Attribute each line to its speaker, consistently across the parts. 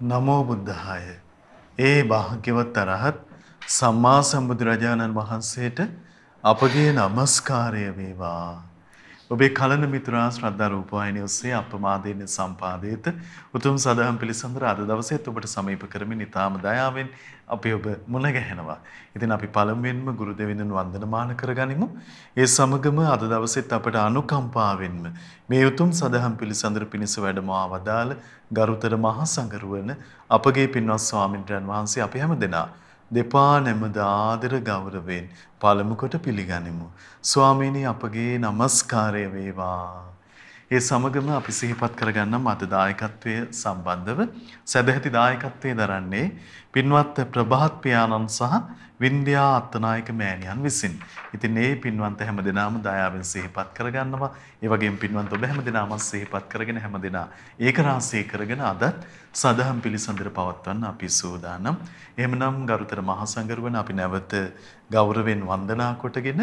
Speaker 1: නමෝ බුද්ධාය. ඒ භාග්‍යවත් අරහත් සම්මා සම්බුදුරජාණන් වහන්සේට අපගේ නමස්කාරය වේවා. ඔබේ කලන මිතුරා ශ්‍රද්ධා රූපවාහිනිය ඔස්සේ අප්‍රමාදයෙන් සම්පාදිත උතුම් සදහම් පිළිසඳර අද දවසේත් ඔබට සමීප කරමින් ඊටාම දයාවෙන් අපි ඔබ මුණ ගැහෙනවා. ඉතින් අපි පළමුවෙන්ම ගුරු දෙවිඳුන් වන්දනමාන කරගනිමු. ඒ සමගම අද දවසෙත් අපට අනුකම්පාවෙන්ම මේ උතුම් සදහම් පිළිසඳර පිණිස වැඩම ආවදාල ගරුතර මහා සංඝරුවන අපගේ පින්වත් ස්වාමින්ද්‍රයන් වහන්සේ අපි හැමදෙනා දෙපා නැමද ආදර ගෞරවයෙන් පළමුකොට පිළිගනිමු. ස්වාමිණී අපගේ නමස්කාරය වේවා. ඒ සමගම අපි සිහිපත් කරගන්නම් අද දායකත්වය සම්බන්ධව සැදැහැති දායකත්වය දරන්නේ පින්වත් ප්‍රභාත් පියාණන් සහ වින්ද්‍යා අත්තනායක මෑණියන් විසින්. ඉතින් ඒ පින්වන්ත හැම දෙනාම දයාවෙන් සිහිපත් කරගන්නවා. ඒ වගේම පින්වන්ත ඔබ හැම දෙනාම සිහිපත් කරගෙන හැම දෙනා ඒකරාශී කරගෙන අදත් සදහම් පිළිසඳර පවත්වන්න අපි සූදානම්. එහෙමනම් ගරුතර මහා සංගරුවන අපි නැවත ගෞරවෙන් වන්දනා කොටගෙන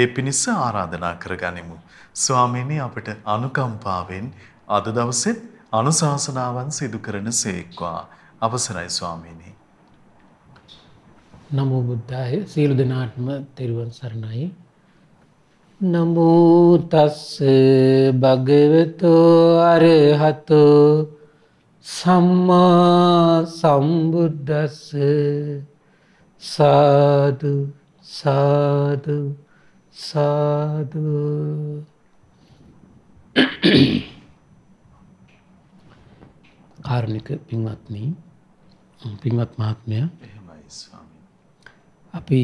Speaker 1: ඒ පිණිස ආරාධනා කරගනිමු. ස්වාමීනි අපට අනුකම්පාවෙන් අද දවසෙත් අනුශාසනාවන් සිදු කරන සේක්වා. අවසරයි ස්වාමීනි.
Speaker 2: නමෝ බුද්ධාය සියලු දෙනාටම තෙරුවන් සරණයි නමෝ තස් භගවතෝ අරහතෝ සම්මා සම්බුද්දස්ස සාදු සාදු සාදු කාර්ණික පින්වත්නී පින්වත් මහත්මය අපි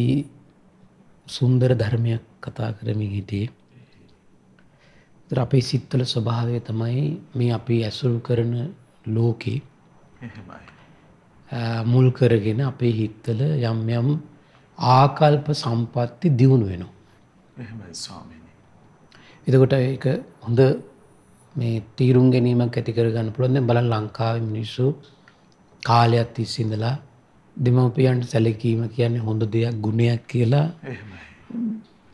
Speaker 2: සුන්දර ධර්මයක් කතා කරමින් හිටියේ අපේ සිත්තල ස්වභාවය තමයි මේ අපි ඇසුරු කරන ලෝකේ මුල් කරගෙන අපේ හිත්තල යම් යම් ආකල්ප සම්පත්ති දියුණු
Speaker 3: වෙනවා.
Speaker 2: එතකොට එක හොඳ මේ තීරුම් ගැනීමක් ඇතිකර ගන්න පුළුවන්ද බල ලංකාව මිනිස්සු කාලයක් තිස්සිඳලා දෙමවපියන්ට සැලකීම කියන්නේ හොඳ දෙයක් ගුණයක් කියලා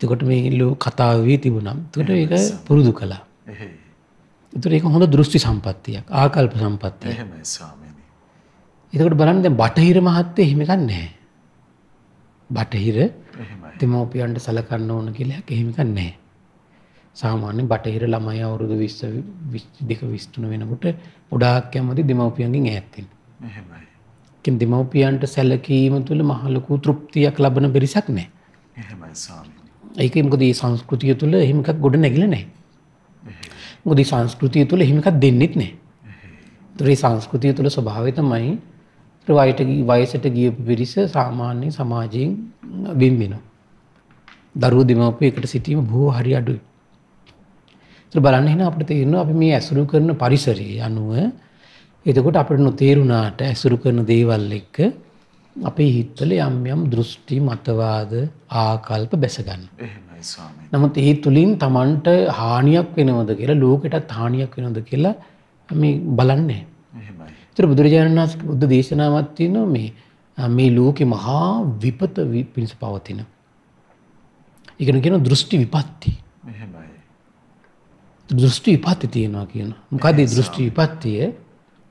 Speaker 2: තකොට මේ ඉල්ලු කතාවී තිබුණම් තුට ඒක පුරුදු කලා එතුර ඒක හොඳ දෘෂ්ටි සම්පත්තියක් ආකල්ප සම්පත්තිය එතකට බලන්න බටහිර මහත්තේ හිමිකන්නේ බටහිර දෙමව්පියන්ට සලකන්න ඕන කියලා එහෙමක නැහැ. සාමාන්‍ය බටහිර ළමයි අවුරුදු 20 22 23 වෙනකොට ගොඩාක් යමති දෙමව්පියන්ගෙන් ඈත් වෙනවා. එහෙමයි. කින් දෙමව්පියන්ට සැලකීම තුළ මහලකු තෘප්තියක් ලබන පිරිසක් නැහැ.
Speaker 3: එහෙමයි ස්වාමීනි.
Speaker 2: ඒක මොකද මේ සංස්කෘතිය තුළ එහෙම එකක් ගොඩ නැගිලා නැහැ. මොකද මේ සංස්කෘතිය තුළ එහෙම එකක් දෙන්නෙත් නැහැ. ඒතරේ සංස්කෘතිය තුළ ස්වභාවය තමයි වයට වයසට ගියපු පිරිස සාමාන්‍ය සමාජයෙන් බිම්බෙන. දරුව දෙමප එකට සිටීම බෝ හරි අඩුයි. බලන්න එන අපට තේරෙන අපි මේ ඇසුරු කරන පරිසරයේ අනුව එතකොට අපට නොතේරුණාට ඇසුරු කරන දේවල් එක්ක අපේ හිත්තල යම් යම් දෘෂ්ටි මතවාද ආකල්ප බැසගන්න. නමුත් ඒ තුළින් තමන්ට හානියක් වෙනවද කියලා ලෝකෙටත් හානියක් වෙනොද කියලා මේ බලන්නේ. එහෙමයි. තර බුදුරජාණන් වහන්ස බුද්ධ දේශනාවත්තියන මේ මේ ලෝකෙ මහා විපත පිණිස පවතින. එකන කියෙන දෘෂ්ටි විපත්ති දෘෂ්ටි විපත්ති තියෙනවා කියන මොකදේ දෘෂ්ටි විපත්තිය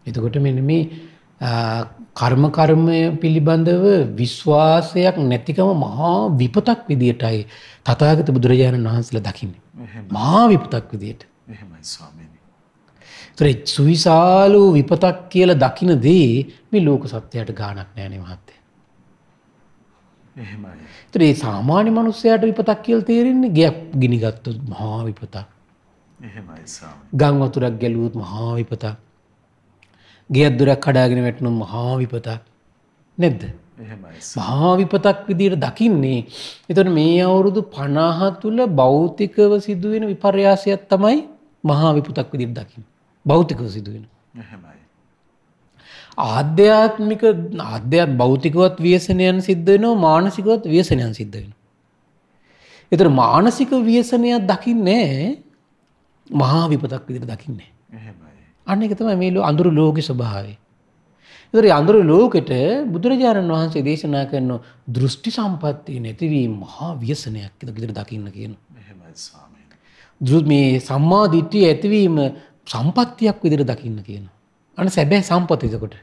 Speaker 2: එතකොට මෙ මේ කර්මකර්මය පිළිබඳව විශ්වාසයක් නැතිකම මහා විපතක් විදිටයි තතාගත බුදුරජාණන් වහන්සල දකින්න. මහා විපතක් විදියට. ස්වාමී. ප්‍රෙච් සුවිසාලූ විපතක් කියල දකින දේ මේ ලෝක සත්‍යයට ගානක් නෑන මහත්තය. ත්‍රේ සාමාන්‍ය මනුස්සයට විපතක් කියල් තේරෙන්නේ ගැප් ගිනිගත්තු මහා විපතක්. ගංවතුරක් ගැලුවත් මහා විපතක්. ගෙයත්දුරක් කඩාගෙන වැටනුම් මහා විපතක් නැද්ද. මහාවිපතක් විදියට දකින්නේ එතට මේ අවුරුදු පනාහ තුළ බෞතිකව සිදුවෙන විපර්යාසයක් තමයි මහාවිපතක් විදිර දකින්න. භෞතිකව සිදුවෙන. එහෙමයි. ආධ්‍යාත්මික අධ්‍යාත් භෞතිකවත් ව්‍යසනයන් සිද්ධ වෙනවා මානසිකවත් ව්‍යසනයන් සිද්ධ වෙනවා. ඒතර මානසික ව්‍යසනයක් දකින්නේ මහා විපතක් විදිහට දකින්නේ. එහෙමයි. අන්න ඒක තමයි මේ අඳුරු ලෝකේ ස්වභාවය. ඒතර අඳුරු ලෝකෙට බුදුරජාණන් වහන්සේ දේශනා කරන දෘෂ්ටි සම්පත්තිය නැතිවීම මහා ව්‍යසනයක් විදිහට දකින්න කියනවා. එහෙමයි ස්වාමීනි. මේ සම්මා දිට්ඨිය ඇතිවීම සම්පත්තියක් විදිර දකින්න කියන. අන සැබෑ සම්පතිතකොට.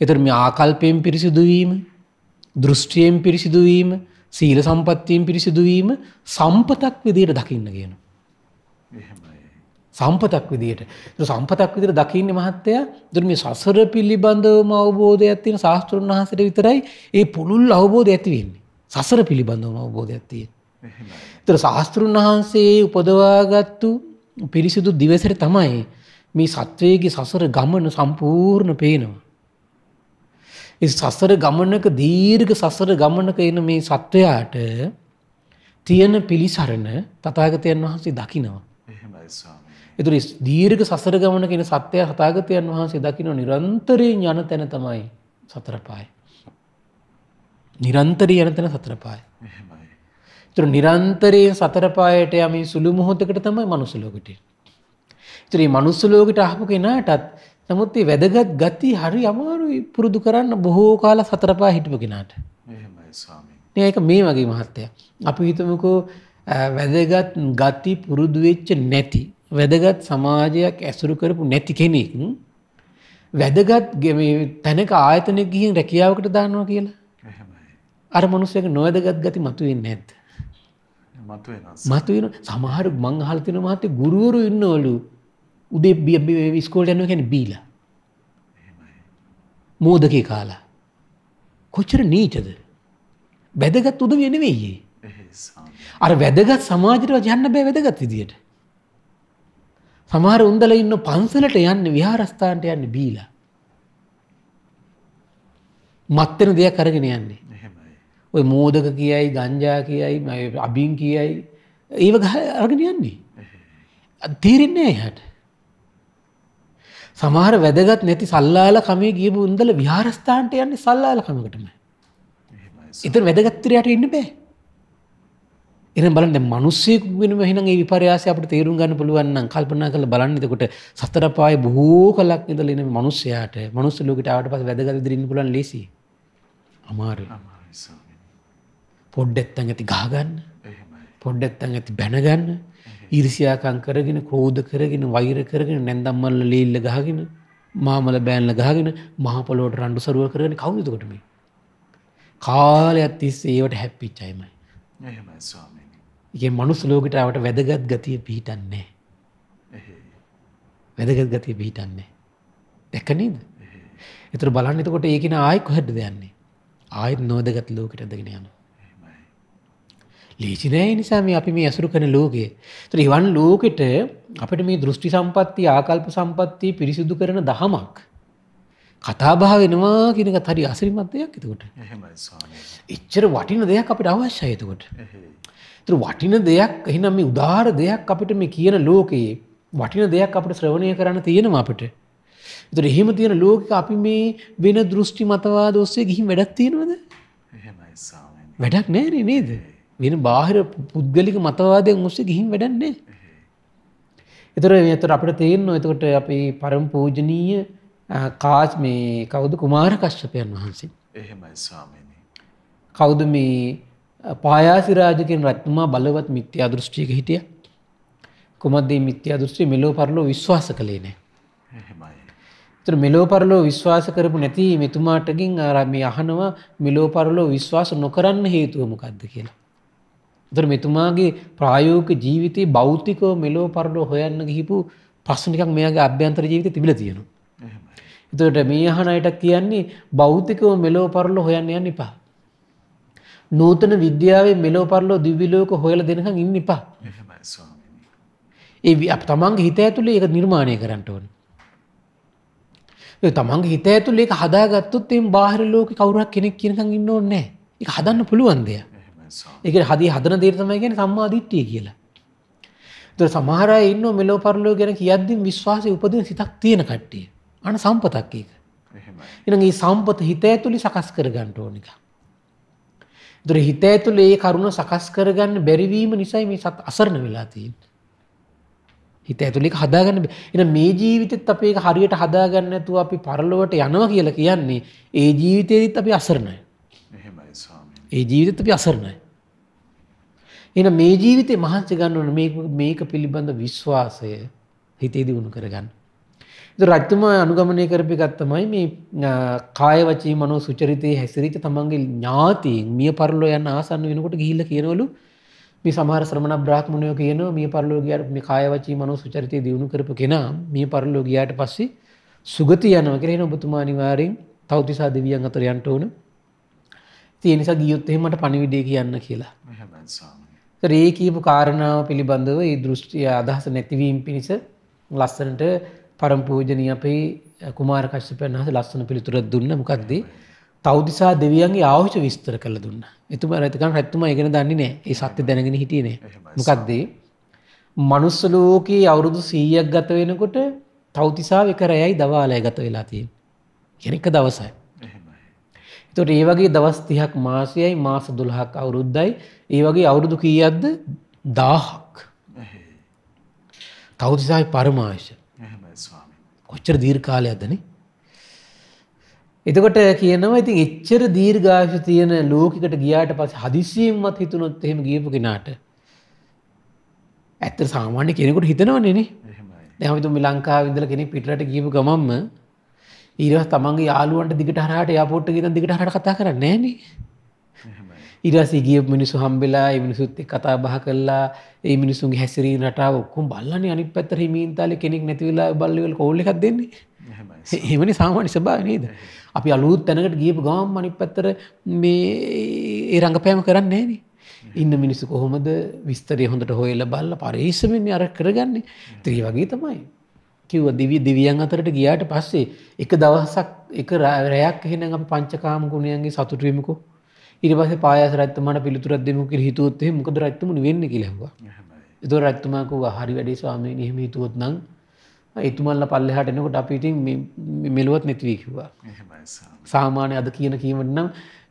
Speaker 2: එතර මේ ආකල්පයෙන් පිරිසිදුවීම දෘෂ්ටියෙන් පිරිසිදුවීම සීල සම්පත්තියෙන් පිරිසිදුවීම සම්පතක් විදියට දකින්න කියන. සම්පතක් විදියට සම්පතක් විදිර දකින්න මහත්තය දුරම සසර පිළිබඳවම අවබෝධය ඇතින ශාස්තෘන් වහසට විතරයි ඒ පුළුල් අවබෝධ ඇතිවෙන්නේ සසර පිළිබඳවම අවබෝධ ඇත්තිය. තර ශාස්තෘන් වහන්සේ උපදවාගත්තු පිරිසිදු දිවසර තමයි මේ සත්වයගේ සසර ගමන සම්පූර්ණ පේනවා. සසර ගමනක දීර්ග සසර ගමනක එන මේ සත්වයාට තියෙන පිළිසරණ තතාගතයන් වහන්සේ දකිනවා. එතුරි දීර්ග සසර ගමන කියෙන සත්‍යය හතාගතයන් වහන්සේ දකිනව නිරන්තරයෙන් යන තැන තමයි සතරපායි. නිරන්තරී යන තැන සතරපායි. තුර නිරන්තරයෙන් සතරපායට යමින් සුළු මොහොතකට තමයි මනුසුලෝකට. තුරේ මනුස්සුලෝකට අහපු කෙනාටත් නමුත් වැදගත් ගති හරි අමාරුයි පුරුදු කරන්න බොහෝ කාල සතරපා හිටපු කෙනාට. ඒක මේ වගේ මහත්තය. අපි හිතමකෝ වැදගත් ගති පුරුදුවෙච්ච නැති. වැදගත් සමාජයක් ඇසුරු කරපු නැති කෙනෙක්. වැදගත් තැනක ආයතන ගිහින් රැකියාවකට දානවා කියලා. අර මනුස්සයක නොවැදගත් ගති මතුවෙන්නේ නැද්ද.
Speaker 1: මතුවෙන
Speaker 2: සමහර මංහල්තින මහතේ ගුරුවරු ඉන්නවලු උදේ බිය විස්කෝල්ට යන ැන බීලා මෝදකේ කාලා කොච්චර නීචද වැදගත් උද වෙනවෙයේ අර වැදගත් සමාජයට යන්න බෑ වැදගත් විදියට සමහර උන්දල ඉන්න පන්සලට යන්න විහාරස්ථාන්ට යන්න බීලා මත්තෙන දෙයක් කරගෙන යන්නේ ඔය මෝදක කියයි ගංජා කියයි අබින් කියයි ඒව ගහ අරගෙන යන්නේ. තීරෙන්නේ හැට. සමහර වැදගත් නැති සල්ලාල කමේ ගියපු උන්දල විහාරස්ථාන්ට යන්නේ සල්ලාල කමකටම. ඉතන වැදගත්තරයට ඉන්න බෑ. එන බලන්න මනුස්සයෙක් වෙන වෙනනම් ඒ විපර්යාසය අපිට තේරුම් ගන්න පුළුවන් නම් කල්පනා කරලා බලන්න එතකොට සතර පායේ බොහෝ කලක් ඉඳලා ඉන්න මනුස්සයාට මනුස්ස ලෝකෙට ආවට පස්සේ වැදගත් විදිහට ඉන්න පුළුවන් ලේසි.
Speaker 3: අමාරුයි. අමාරුයි.
Speaker 2: පොඩ්ඩෙත් ඇති ගාගන්න පොඩ්ඩෙත් ඇති බැනගන්න ඉරිසියාකං කරගෙන කෝධ කරගෙන වෛර කරගෙන නැන්දම්මල්ල ලේල්ල ගහගෙන මාමල බෑන්ල ගහගෙන මහපොලෝට රණ්ඩු සරුව කරගෙන කවුදුකටම කාලයක් තිස් ඒවට හැප්පිච්චයිමයි ඒ මනුස් ලෝකටාවට වැදගත් ගතිය පිහිටන්නේ වැදගත් ගතිය පිහිටන්නේ දැකනේද එතුර බලන්නතකොට ඒකෙන ආයෙක් හැට දෙයන්නේ ආයෙත් නෝදගත් ලෝකට දගෙන යනවා ලේසි නෑ නිසා මේ අපි මේ ඇසුරු කරන ලෝකය. ඒතර ඉවන් ලෝකෙට අපිට මේ දෘෂ්ටි සම්පatti, ආකල්ප සම්පatti පිරිසිදු කරන දහමක් කතාබහ වෙනවා කියන එකත් හරි අසිරිමත් දෙයක් එතකොට. එහෙමයි ස්වාමී. එච්චර වටින දෙයක් අපිට අවශ්‍යයි එතකොට. ඒතර වටින දෙයක් එහෙනම් මේ උදාාර දෙයක් අපිට මේ කියන ලෝකයේ වටින දෙයක් අපිට ශ්‍රවණය කරන්න තියෙනවා අපිට. ඒතර එහෙම තියෙන ලෝකෙක අපි මේ වෙන දෘෂ්ටි මතවාද ඔස්සේ ගිහින් වැඩක් තියෙනවද? එහෙමයි ස්වාමී. වැඩක් නැහැ නේද? වෙන බාහිර පුද්ගලික මතවාදය ඔස්සේ ගිහින් වැඩන්නේ. එතර එතර අපිට තේරෙනවා එතකොට අපි පරම පූජනීය කාච් මේ කවුද කුමාර කශ්‍යපයන් වහන්සේ.
Speaker 3: එහෙමයි ස්වාමීනි.
Speaker 2: කවුද මේ පායාසි රාජ කියන රජතුමා බලවත් මිත්‍යා දෘෂ්ටියක හිටියා. කුමද්ද මේ මිත්‍යා දෘෂ්ටි මෙලෝ පරලෝ විශ්වාස කළේ නැහැ. එහෙමයි. ඒතර මෙලෝ පරලෝ විශ්වාස කරපු නැති මෙතුමාටකින් අර මේ අහනවා මෙලෝ පරලෝ විශ්වාස නොකරන්න හේතුව මොකද්ද කියලා. එතකොට මෙතුමාගේ ප්‍රායෝගික ජීවිතේ භෞතිකව මෙලෝ පරලෝ හොයන්න ගිහිපු ප්‍රශ්න ටිකක් මෙයාගේ අභ්‍යන්තර ජීවිතේ තිබිලා තියෙනවා. එතකොට මේ අහන අයට කියන්නේ භෞතිකව මෙලෝ පරලෝ හොයන්න යන්න එපා. නූතන විද්‍යාවේ මෙලෝ පරලෝ දිව්‍ය ලෝක හොයලා දෙනකන් ඉන්න එපා. එහෙමයි ස්වාමීනි. ඒ අප තමන්ගේ හිත ඇතුලේ ඒක නිර්මාණය කරන්න ඕනේ. තමන්ගේ හිත ඇතුලේ ඒක හදාගත්තොත් එම් බාහිර ලෝකෙ කවුරක් කෙනෙක් කියනකන් ඉන්න ඕනේ නැහැ. ඒක හදන්න පුළුවන් දෙයක්. ඒක හදි හදන දේර්තමය ගැන සම්මාධිට්ටිය කියලා. තුර සමහරය ඉන්න මෙලෝ පරලෝ ගැන කියද්දිින් විශ්වාසය උපදින සිතක් තියෙන කට්ටිය අන සම්පතක් ඒක. එනගේ සම්පත හිත ඇතුළි සකස් කර ගන්නට ඕනික. දුර හිත ඇතුළ ඒ කරුණ සකස් කරගන්න බැරිවීම නිසයි මේ සත් අසරණ වෙලාතිීන්. හිත ඇතුළි හදාගන්න එන මේ ජීවිතත් අපේ හරියට හදාගන්න ඇතුව අපි පරලොවට යනවා කියලා කියන්නේ ඒ ජීවිතයත් අපි අසරණය. ඒ ජීවිතත් අපි අසරණයි. එන මේ ජීවිතේ මහන්සි ගන්නවන මේක පිළිබඳ විශ්වාසය හිතේ දියුණු කරගන්න. රජතුමා අනුගමනය කරපි ගත්තමයි මේ කායවචී මනෝ සුචරිතය හැසිරිච තමන්ගේ ඥාතීන් මිය පරලෝ යන්න ආසන්න වෙනකොට ගිහිල්ල කියනවලු මේ සමහර ශ්‍රමණ බ්‍රාහ්මණයෝ කියනවා මිය පරලෝ ගියාට මේ කායවචී මනෝ සුචරිතය දියුණු කරපු කෙනා මිය පරලෝ ගියාට පස්සේ සුගති යනවා කියලා එන ඔබතුමා අනිවාර්යෙන් තවතිසා දෙවියන් අතර යන්න ඕනේ තිය නිසා ගියොත් එහෙමට පණිවිඩේ කියන්න කියලා රේ කියපු කාරණාව පිළිබඳව ඒ දෘෂ්ටිය අදහස නැතිවීම් පිණිස ලස්සනට පරම්පූජනය අපේ කුමාරකශ්‍යපයන් හස ලස්සන පිළිතුර දුන්න මොකක්දී තෞදිසා දෙවියන්ගේ ආවෂ විස්තර කළ දුන්න එතුම රැතිකන් රැත්තුම ඉගෙන දන්නේ නෑ ඒ සත්‍ය දැනගෙන හිටියනේ මොකක්දේ මනුස්සලෝකයේ අවුරුදු සීයක් ගත වෙනකොට තෞතිසාාව එක රැයයි දවාලය ගත වෙලා තියෙන් කෙනෙක්ක දවසයි තොට ඒ වගේ දවස් තිහක් මාසයයි මාස දුළහක් අවුරුද්දයි ඒ වගේ අවුරුදු කීයක්ද දාහක් තෞතිසායි පරමාශ කොච්චර දීර්කාලයක්දන එතකොට කියනවා ඉතින් එච්චර දීර්ඝාශ තියෙන ලෝකට ගියාට පස් හදිසිීම්මත් හිතුනොත් එහෙම ගියපු කෙනාට ඇත්ත සාමාන්‍ය කෙනෙකුට හිතනවන්නේ දැහමතුම ලංකා විදල කෙනෙ පිටට ගීපු ගමම්ම ඊරස් තමන්ගේ යාලුවන්ට දිගට හරට යාපෝට් ගෙන දිගට හට කතා කරන්නේ න ඉරසි ගිය මිනිසු හම්බෙලා මිනිසුත් කතා බහ කල්ලා ඒ මිනිසුන් හැසිරී නට ඔක්කුම් බල්ලන්නේ අනි පැත හිමීන්තාල කෙනෙක් නැතිවෙලා බල්ලවල් කෝල්ලි දෙන්නේ එමනි සාමාන්‍ය සභා නේද අපි අලුත් තැනකට ගියපු ගාම් මනි පැත්තර මේ ඒ රඟපෑම කරන්න නෑන ඉන්න මිනිස්සු කොහොමද විස්තරය හොඳට හොයල බල්ල පරේෂමෙන් අර කරගන්නේ ත්‍රී වගේ තමයි කිව්ව දිවි දිවියන් අතරට ගියාට පස්සේ එක දවසක් එක රැයක් එහෙනම් අපි පංචකාම ගුණයන්ගේ සතුට වෙමුකු ඊට පස්සේ පායාස රැත්තමට පිළිතුරක් දෙමු කියලා හිතුවොත් එහෙනම් මොකද රැත්තමුනි වෙන්නේ කියලා හුවා ඒතකොට රැත්තමා කිව්වා හරි වැඩේ ස්වාමීනි එහෙම හිතුවොත් නම් එතුමල්ලා පල්ලෙහාට එනකොට අපි ඉතින් මේ මෙලුවත් නැති වෙයි කිව්වා සාමාන්‍ය අද කියන කීමට නම්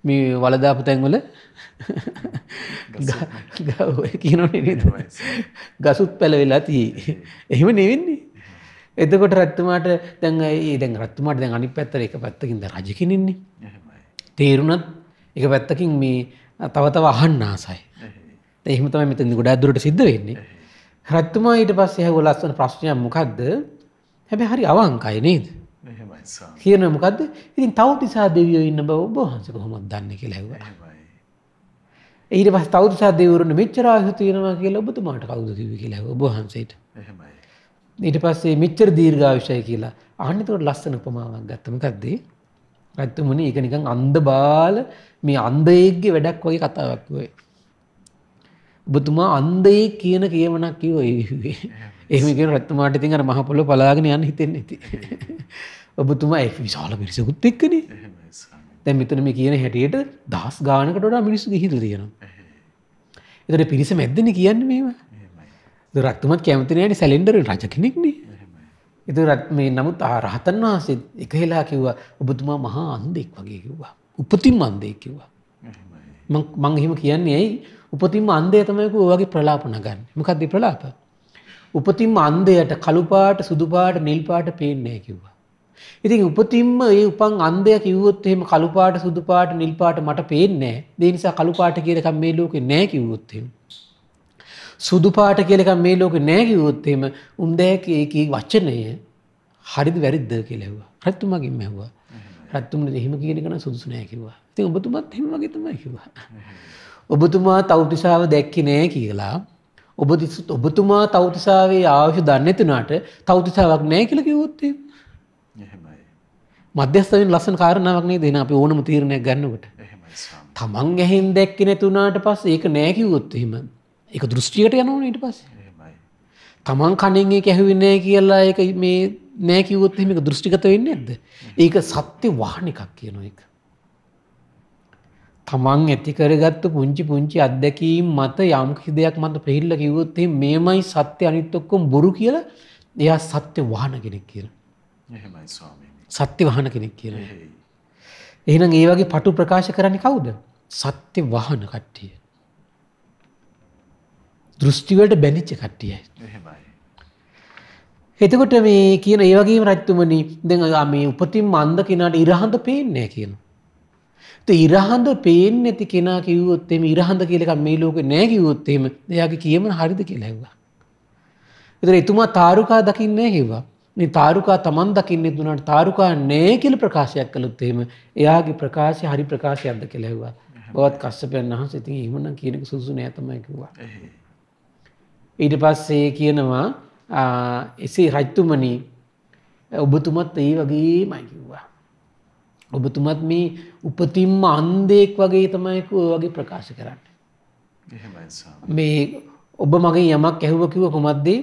Speaker 2: මේ වලදාපු තැන්වල ගහ ඔය කියනවනේ නේද ගසුත් පැලවෙලා තියෙයි එහෙම නෙවෙන්නේ එදකොට රැත්තුමාට දැන් ඒදැන් රත්තුමාට දැන් අනි පැත්තර එක පැත්තකින් ද රජකිනෙන්නේ. තේරුණත් එක පැත්තකින් මේ තවතව අහන්න ආසයි. එහමතම මෙතන ගොඩා දුරට සිද්ධ වෙන්නේ. රත්තුමා ඊට පස් එහ ගොලස්සන ප්‍රශ්නයක් මොකක්ද හැබැ හරි අවංකයි නේද. කියන මොකක්ද ඉතින් තවතිසා දෙවියෝ ඉන්න බව ඔබහන්ස කොහොමත් දන්න කෙලැව. ඊට පස් තවතිසා දෙවරුණ මෙච්චරාහතු තියෙනවා කියලා ඔබතුමාට කවුද කිවි කියලා ඔබහන්සේට. එහෙමයි. ඊට පස්සේ මෙච්චර දීර්ඝායුෂයි කියලා. අහන්න එතකොට ලස්සන උපමාවක් ගත්තා. මොකද්ද? ඇත්තමුනේ ඒක නිකන් අන්ධ බාල මේ අන්ධයෙක්ගේ වැඩක් වගේ කතාවක් වගේ. ඔබතුමා අන්දයේ කියන කියමනක් කිව ඒවේ එහම කියෙන රත්තුමාට තින් අර මහපොල පලාගෙන යන්න හිතෙන්නේ ඇති. ඔබතුමා ඒ විශාල පිරිසකුත් එක්කන තැන් මෙතන මේ කියන හැටියට දස් ගානකටට මිනිස්සු හිතල තියෙනවා. එතට පිරිස මැද්දන කියන්න මේවා රත්තුමත් කැමතිනයට සැලෙන්ඩර රජ කෙනෙක්න එතු රත් මේ නමුත් රහතන් වහන්සේ එක හෙලා කිව්වා ඔබතුමා මහා අන්දෙක් වගේ කිව්වා උපතින් අන්දෙක් කිව්වා මං එහෙම කියන්නේ ඇයි උපතින්ම අන්දය තමයකු ඔගේ ප්‍රලාපන ගන්න මකක්ද ප්‍රලාප උපතින්ම අන්දයට කළුපාට සුදුපාට නිල්පාට පේන්නේ කිව්වා ඉතින් උපතින්ම ඒ උපන් අන්දය කිව්වොත් එහෙම කළුපාට සුදුපාට නිල්පාට මට පේන්නේ දේ නිසා කළුපාට කියදකම් මේ ලෝකෙ නෑ කිව්වොත් එහෙම සුදු පාට කියලක මේ ලෝක නෑකිවොත්තේම උන්දෑක ඒකී වච්චනය හරිද වැරිද්ද කියලෙවා රැත්තුමගින් මැහවා රත්තුමට එහෙම කියනකන සුදුසුනෑකිවා ති ඔබතුමත් හෙමගතමයි කිවා. ඔබතුමා තෞතිසාව දැක්කි නෑ කියලා ඔබ ඔබතුමා තෞතිසාවේ ආවශ්‍ය දන්නතුනාට තෞතිසාවක් නෑ කියලක යුත්තේ මධ්‍යස්තවෙන් ලස්සන කාරණාවක්නේ දෙන අපි ඕනම තීරණයක් ගන්නකට තමන් ගැහෙන් දැක්කෙන තුනාට පස් ඒක නෑකිවොත්තහෙම එක දෘෂ්ටියට යනවන ඊට පස්ස තමන් කණෙන්ගේ කැහවිනෑ කියලා එක මේ නෑ කිවොත්ම එක දෘෂ්ටිගත වෙන්න ඇද ඒක සත්‍ය වාහන එකක් කියන එක තමන් ඇතිකරගත්තු පුංචි පුංචි අත්දැකීම් මත යම්කි දෙයක් මත පිහිල්ල කිවොත්තේ මේමයි සත්‍ය අනිත්තොක්කොම් බොරු කියලා එයා සත්‍ය වහන කෙනෙක් කියන සත්‍ය වහන කෙනෙක් කියන එහෙනම් ඒ වගේ පටු ප්‍රකාශ කරන්නේ කවුද සත්‍ය වහන කට්ටිය දෘෂ්ටිවලට බැනිච්ච කට්ටියයි. එතකොට මේ කියන ඒ වගේ රජතුමනි දැන් මේ උපතින් මන්ද කෙනාට ඉරහඳ පේන්නේ කියන. ඉරහඳ පේන්නේ නැති කෙනා කිව්වොත් එමේ ඉරහඳ කියලා එකක් මේ ලෝකේ නැහැ කිව්වොත් එහෙම එයාගේ කියමන හරිද කියලා ඇහුවා. ඒතර එතුමා තාරුකා දකින්නේ හිවා. මේ තාරුකා Taman දකින්නේ දුනාට තාරුකා නැහැ කියලා ප්‍රකාශයක් කළොත් එහෙම එයාගේ ප්‍රකාශය හරි ප්‍රකාශයක්ද කියලා ඇහුවා. බවත් කස්සපයන් අහස ඉතින් එහෙමනම් කියන එක සුසු නෑ තමයි කිව්වා. ඊට පස්සේ කියනවා එසේ රජ්තුමනි ඔබතුමත් ඒ වගේමයි කිව්වා. ඔබතුමත් මේ උපතින්ම අන්දෙක් වගේ තමයිකෝ වගේ ප්‍රකාශ කරන්න. මේ ඔබ මගේ යමක් ඇහුව කිව කොමත්දේ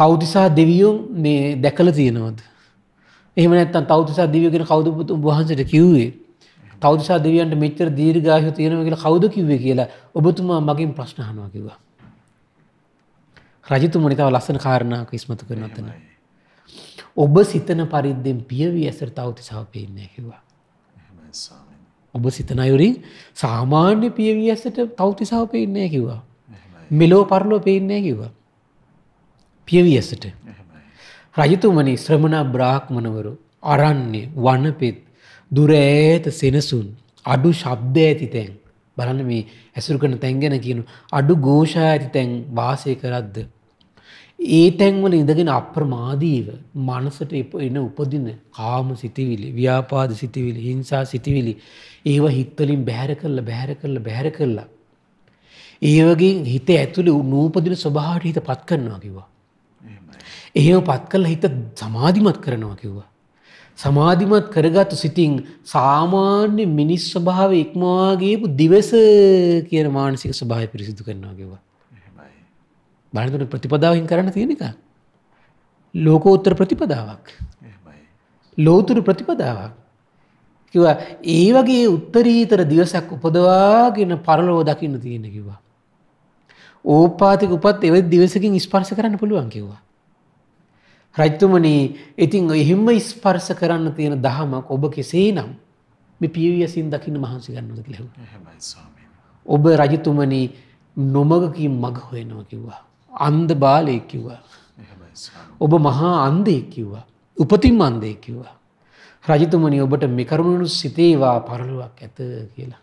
Speaker 2: තෞතිසා දෙවියුම් මේ දැකල තියෙනවද. එහම නැත්තන් තෞතිසා දෙවියගෙන කවුදුපුතු උබහන්සට කිව්වේ. තෞතිසා දෙවියන්ට මෙච්චර දීර්ඝාහය තියෙනවගෙන කවුද කිව්වේ කියලා ඔබතුමා මගින් ප්‍රශ්නහනවා කිවා. රජතුමනි තව ලස්සන කාරණාවක් ඉස්මතු කරන අතන. ඔබ සිතන පරිද්දෙන් පියවී ඇසට තවති සහපයන්නේ කිවා. ඔබ සිතන අයුරින් සාමාන්‍ය පියවී ඇසට තවති සහපයන්නේ කිවා. මෙලෝ පරලෝ පේන්නේ කිවා. පියවී ඇසට. රජතුමනි ශ්‍රමණ බ්‍රාහ්මණවරු අරන්නේ වනපෙත් දුර ඈත සෙනසුන් අඩු ශබ්ද ඇති තැන් බලන්න මේ ඇසුරු කරන තැන්ගෙන කියනු අඩු ගෝෂා ඇති තැන් වාසය කරද්ද ඒ තැන්වල ඉඳගෙන අප්‍රමාදීව මනසට එන උපදින කාම සිතිවිලි ව්‍යාපාද සිතිවිලි හිංසා සිතිවිලි ඒව හිත්වලින් බැහැර කරලා බැහැර කරලා බැහැර කරලා. ඒවගේ හිත ඇතුළි නූපදින ස්වභාවට හිත පත් කරනවා කිව්වා. එහෙම පත් කල්ලා හිත සමාධිමත් කරනවා කිව්වා. සමාධිමත් කරගත්තු සිතින් සාමාන්‍ය මිනිස් ස්වභාව ඉක්මවාගේපු දිවස කියන මානසික ස්වභාය පිරිසිදු කරනවා කිව්වා. බණදුන ප්‍රතිපදාවෙන් කරන්න තියෙනක. ලෝකෝත්තර ප්‍රතිපදාවක්. ලෝතුරු ප්‍රතිපදාවක්. කිව ඒ වගේ උත්තරීතර දිවසක් උපදවාගෙන පරලෝ දකින්න තියෙන කිවා. ඕපාතික උපත් එව දිවසකින් ස්පර්ස කරන්න පුළුවන් කිව්වා. රජතුමන ඉතින් එහෙම ස්පර්ස කරන්න තියෙන දහමක් ඔබ කෙසේ නම් මේ පියවියසින් දකින්න මහන්සි ගන්නද කියෙව. ඔබ රජතුමන නොමගකින් මග හොයනවා කිව්වා. අන්ද බාලය කිව්වා. ඔබ මහා අන්දේ කිව්වා. උපතින් අන්දේ කිව්වා. රජතුමනි ඔබට මෙකරුණු සිතේවා පරලුවක් ඇත කියලා.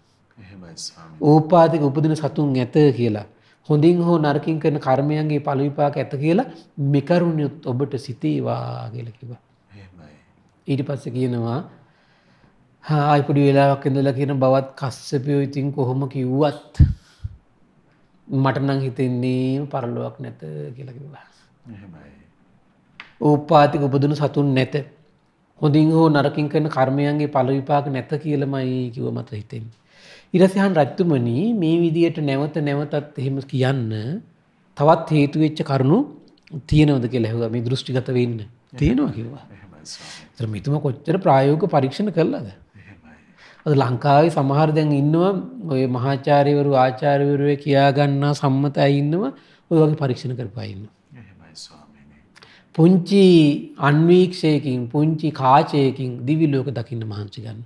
Speaker 2: ඕපාතික උපදින සතුන් ඇත කියලා. හොඳින් හෝ නරකින් කරන කර්මයන්ගේ පලවිපාක ඇත කියලා මෙකරුණයුත් ඔබට සිතේවා කියලකිව. ඊට පස්ස කියනවා ආයිපුඩි වෙලාවක් ඉඳල කියන බවත් කස්සපයෝ ඉතින් කොහොම කිව්වත්. මටනං හිතෙන්නේ පරලුවක් නැත කියලකිවා. ඕපාතික උපදනු සතුන් නැත හොඳින් හෝ නරකින් කරන කර්මයන්ගේ පලවිපාක නැත කියලමයි කිව මත හිතෙන්. ඉරසිහන් රත්තුමනී මේ විදියට නැවත නැවතත් එහෙම කියන්න තවත් හේතුවෙච්ච කරුණු තියනවද කිය ලැහව මේ දෘෂ්ටිගත වෙන්න තියෙනවා කිවා. මිතුම කොච්චර ප්‍රායෝග පරීක්ෂණ කරලාද. අද ලංකාවේ සමහර දැන් ඉන්නවා ඔය මහාචාරයවරු ආචාරවරුවේ කියාගන්නා සම්මත ඇඉන්නවා ඔය වගේ පරීක්ෂණ කරපාඉන්න. පුංචි අන්වීක්ෂයකින් පුංචි කාචයකින් දිවි ලෝක දකින්න මහන්සි ගන්න.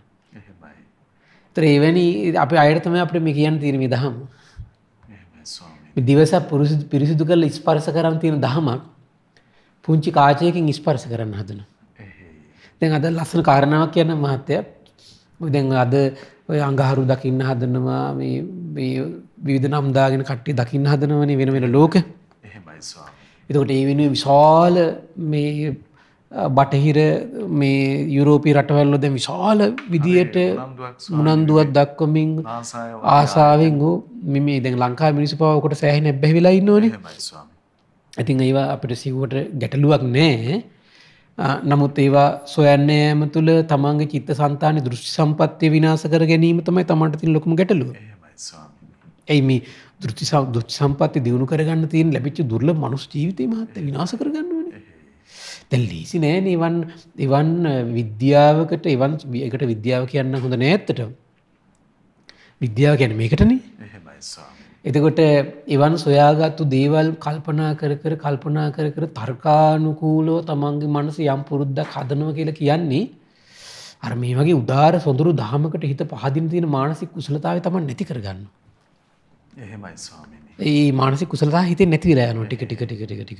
Speaker 2: ත්‍රේවැනි අප අයටතම අපට මේ කියන්න තීරමි දහම. දිවස පිරිසිදු කරල ස්පර්ස කරම් තියෙන දහමක් පුංචි කාචයකින් ස්පර්ස කරන්න හදන. දැන් අද ලස්සන කාරණාවක් කියන්න මහත්තයක් දැන් අද ඔය අඟහරු දකින්න හදනවා විවිධ නම්දාගෙන කට්ටි දකින්න හදනවන වෙන වෙන ලෝක එතකොට ඒ වෙන විශාල මේ බටහිර මේ යුරෝපී රටවල්ලො දැ විශාල විදියට මුණන්දුවත් දක්වමින් ආසාාවෙන් වූ මෙම දැන් ලංකා මිනිසි පවකොට සෑහන බැවිලා ඉන්නවන ඇතින් ඒවා අපිට සිවුවට ගැටලුවක් නෑ නමුත් ඒවා සොයන්න ෑම තුළ තමන්ගේ චිත්ත සන්තාන දෘෂ්ි සම්පත්තිය විනාස කර ගැනීම තමයි තමට තින් ලොකම ගැටලු ඇයි මේ දෘති සම් දුච් සම්පත්ති දියුණු කරගන්න තියෙන් ලැබිච්ච දුර්ල මනුස් ජීවිත මත විනාස කරගන්නවන තැල් ලීසි නෑ නිවන් එවන් විද්‍යාවකට එවන් එකට විද්‍යාව කියන්න හොඳ නෑත්තට විද්‍යාව ගැන මේකටනේ එහමයිස්වා එතකොට එවන් සොයාගත්තු දේවල් කල්පනා කර කර කල්පනා කර කර තර්කානුකූලෝ තමන්ගේ මනස යම් පුරුද්ධ කදනව කියලා කියන්නේ අර මේ වගේ උදාර සොඳුරු දහමකට හිත පහදින තියෙන මානසික කුසලතාවය තමන් නැති කරගන්න. එහෙමයි ස්වාමීනි. ඒ මානසික කුසලතාව හිතේ නැති වෙලා යනවා ටික ටික ටික ටික ටික.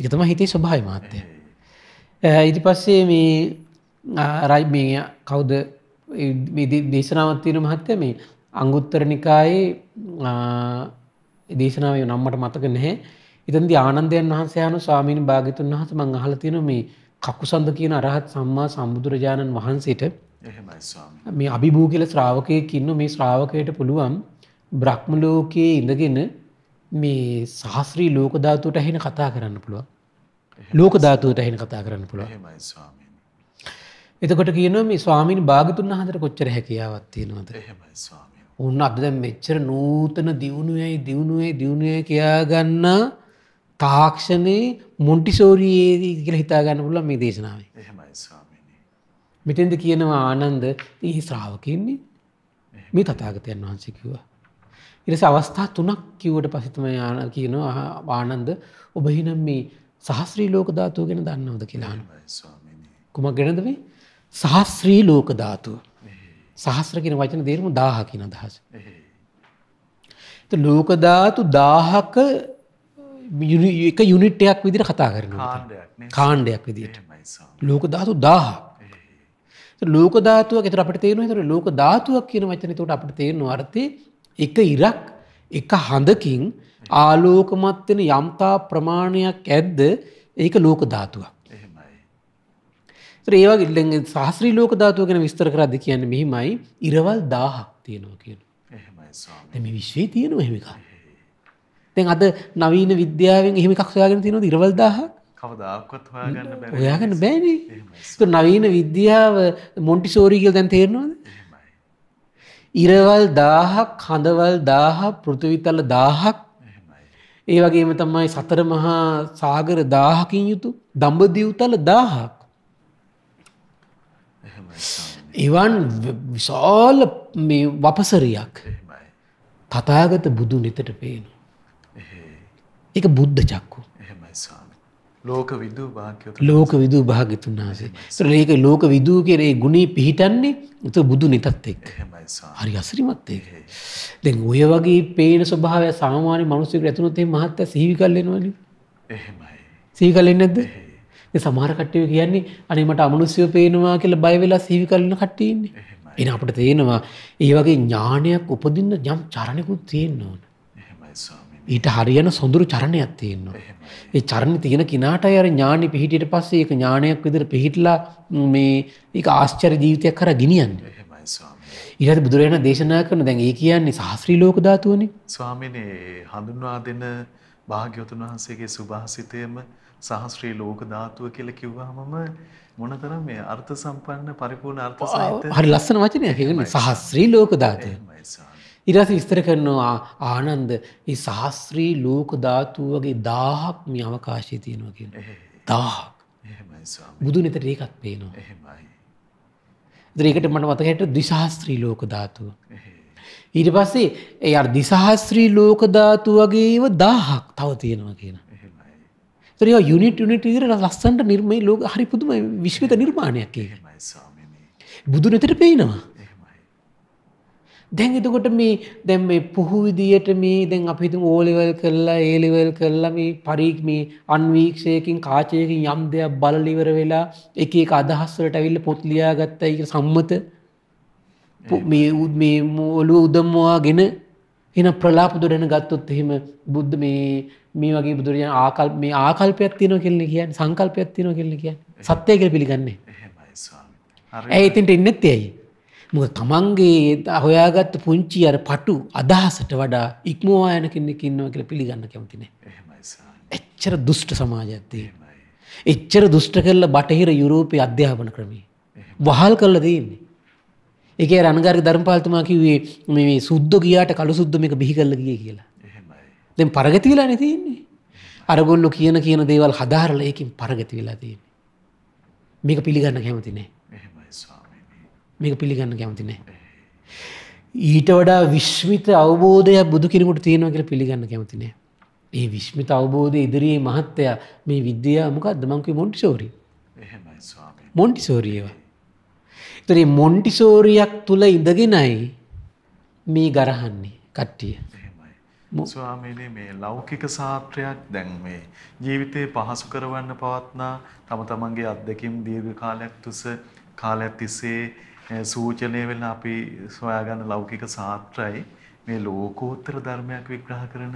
Speaker 2: ඒක තමයි හිතේ ස්වභාවය මාත්‍ය. ඊට පස්සේ මේ රයි මේ කවුද මේ දේශනාවක් තියෙන මහත්මයා මේ අංගුත්තර නිකායේ දේශනාව නම්මට මතක නැහැ ඉතින් ආනන්දයන් වහන්සේ යන ස්වාමීන් භාග්‍යතුන් වහන්සේ මං අහලා තියෙනවා මේ කකුසන්ද කියන අරහත් සම්මා සම්බුදුරජාණන් වහන්සේට මේ අභිභූ කියලා ශ්‍රාවකයෙක් ඉන්න මේ ශ්‍රාවකයට පුළුවන් බ්‍රහ්ම ලෝකයේ ඉඳගෙන මේ සාහස්ත්‍රී ලෝක ධාතුවට ඇහෙන කතා කරන්න පුළුවන්. ලෝක ධාතුවට ඇහෙන කතා කරන්න පුළුවන්. එහෙමයි ස්වාමීනි. එතකොට කියනවා මේ ස්වාමීන් වහන්සේ භාගතුන් වහන්සේට කොච්චර හැකියාවක් තියෙනවද? එහෙමයි ස්වාමීනි. උන්න අද දැ මෙච්චර නූතන දියුණුවයි දියුණුවේ දියුණුවය කියයාගන්න තාක්ෂණය මොන්ටිසෝරයේ කියල හිතාගන්න පුල මේ දේශනාවේ මෙතෙන්ද කියනවා ආනන්ද ඒ ශ්‍රාවකයන්නේ මේ තතාගතයන් වහන්සකිවා. ඉරස අවස්ථා තුනක් කිවට පසිතම යාන කියනවා ආනන්ද ඔබහිනම් මේ සහස්්‍රී ලෝක ධාතුව ගෙන දන්නවද කියලාන කුමක් ගෙනද මේ සහස්්‍රී ලෝක ධාතුව සහස්‍ර කියන වචන දේරම දාහ කියන අදහස. ලෝකධාතු දාහක එක යුනිට්ටයක් විදිර කතා කරන කාණ්ඩයක් විදිට ලෝකධාතු දාහ ලෝකධාතුව ෙතර අපට තේරන තර ලෝක ධාතුවක් කියන වචනතට අපට තේරන අර්ථය එක ඉරක් එක හඳකින් ආලෝකමත්වෙන යම්තා ප්‍රමාණයක් ඇද්ද ඒක ලෝක ධාතුවක්. ඒවාගේ සාස්ත්‍රී ලෝක ධාතුව ගැන විස්තර කරද කියන්න මෙහිමයි ඉරවල් දාහක් තියෙනවා කියන එම විශ්වයේ තියෙන එහෙමික තැන් අද නවීන විද්‍යාවෙන් එහෙමිකක් සොයාගෙන තියෙනව ඉරවල්
Speaker 1: දාහක් ඔයාගන්න
Speaker 2: බෑන නවීන විද්‍යාව මොන්ටිසෝරීකල් දැන් තේරෙනවාද ඉරවල් දාහක් හඳවල් දාහ පෘතිවිතල දාහක් ඒ වගේම තමයි සතර මහා සාගර දාහකින් යුතු දම්බදියවතල දාහක් එවන් විශාල වපසරයක් තතාගත බුදු නෙතට පේනු. එක බුද්ධ චක්කු ලෝක ලෝක විදූ භාගතුන් වහසේ ත්‍රලේක ලෝක විදූ කරේ ගුණී පිහිටන්නේ උත බුදු නිතත් එක් හරි අසරිමත්තේ දෙ ඔය වගේ පේන ස්වභාවය සාමාන්‍ය මනුසයක ඇතුනොතේ මහත්ත සහිවිකල්ලෙනවල සහිකල්ලෙන්නද සමහර කට්ටය කියන්නේ අනේමට අමනුස්්‍යය පේනවා කියල බයවෙලා සීවි කරලන කට්ටයන්නේ එන අපට තියෙනවා ඒ වගේ ඥානයක් උපදින්න යම් චරණයකුත් තියෙන්න ඕන ඊට හරියන සොඳුරු චරණයක් තියෙන්නවා. ඒ චරණ තියෙන කිනාට අර ඥානි පිහිටියට පස්සේ ඒක ඥානයක් විදිර පිහිටලා මේ ඒක ආශ්චර ජීවිතයක් කර ගිනියන්න. ඉහත බුදුරයන දේශනා කරන දැන් ඒ කියන්නේ ශාස්ත්‍රී ලෝක ධාතුවනේ
Speaker 1: ස්වාමිනේ හඳුන්වා දෙන භාග්‍යවතුන් වහන්සේගේ සුභාසිතයම සහස්ත්‍රී ලෝක ධාතුව කියලා කිව්වහමම මොනතරම් මේ අර්ථ සම්පන්න පරිපූර්ණ අර්ථ සහිත හරි
Speaker 2: ලස්සන වචනයක් ඒකනේ සහස්ත්‍රී ලෝක ධාතුව. ඊට පස්සේ විස්තර කරනවා ආනන්ද මේ සහස්ත්‍රී ලෝක ධාතුව වගේ 1000ක් මේ අවකාශයේ තියෙනවා කියනවා. 1000ක්. එහෙමයි ස්වාමී. බුදුන් විතර ඒකත් පේනවා. එහෙමයි. ඒකට මට මතක හිටිය ද්විසහස්ත්‍රී ලෝක ධාතුව. ඊට පස්සේ ඒ අර ද්විසහස්ත්‍රී ලෝක ධාතුව වගේව 1000ක් තව තියෙනවා කියනවා. තරයා යුනිට යුනිට ඉදිර ලස්සන්ට නිර්මය ලෝක හරි පුදුම විශ්විත නිර්මාණයක් බුදුනතට පේනවා. දැන් එතකොට මේ දැම් මේ පුහු විදියට මේ දැන් අපිතු ඕලිවල් කරලා ඒලිවල් කරලා මේ පරීක් මේ අන්වීක්ෂයකින් කාචයකින් යම් දෙයක් බලලිවර වෙලා එක එක අදහස්වලට ඇවිල්ල පොත්ලියා ගත්ත එක සම්මත මේ උත් මේ ඔලුව උදම්මවා ගෙන එන ප්‍රලාපදුරෙන ගත්තොත් එහෙම බුද්ධ මේ මේ වගේ බුදුරජාන් ආකල් මේ ආකල්පයක් තියන කෙල්ල කියන්න සංකල්පයක් තියන කෙල්ල කිය සත්‍යය කර පිළිගන්නේ ඇයි ඉතින්ට එන්නෙත් ඇයි මො තමන්ගේ හොයාගත්ත පුංචි අර පටු අදහසට වඩා ඉක්මවා යන කෙන්නෙක් ඉන්නවා කියල පිළිගන්න කැමතිනේ එච්චර දුෂ්ට සමාජත්තේ එච්චර දුෂ්ට කරල බටහිර යුරෝපය අධ්‍යාපන ක්‍රමේ වහල් කල්ල දයන්නේ එක රනගර ධර්මපාලතුමා කිවේ මේ සුද්ද ගියාට කළු සුද්දම එක බිහි කල්ල ගිය කියලා දෙම් පරගති වෙලා නැතින්නේ අරගොල්ලො කියන කියන දේවල් හදාරල ඒකින් පරගති වෙලා තියන්නේ මේක පිළිගන්න කැමති නෑ මේක පිළිගන්න කැමති නෑ ඊට වඩා විශ්මිත අවබෝධය බුදු කිරමුට තියෙනවා කියල පිළිගන්න කැමති නෑ ඒ විශ්මිත අවබෝධය ඉදිරියේ මහත්තයා මේ විද්‍යා මොකක් දමංකව මොන්ටිසෝරි මොන්ටිසෝරියව තරේ මොන්ටිසෝරියක් තුළ ඉඳගෙනයි මේ ගරහන්නේ කට්ටිය
Speaker 1: ස්වාමීනි මේ ලෞකික සාත්‍රයක් දැන් මේ ජීවිතේ පහසු කරවන්න පවත්නා තම තමන්ගේ අත්දැකීම් දීර්ඝ කාලයක් තුස කාලයක් තිස්සේ සූචනය වෙලා අපි සොයාගන්න ලෞකික සාත්‍රයි මේ ලෝකෝත්තර ධර්මයක් විග්‍රහ කරන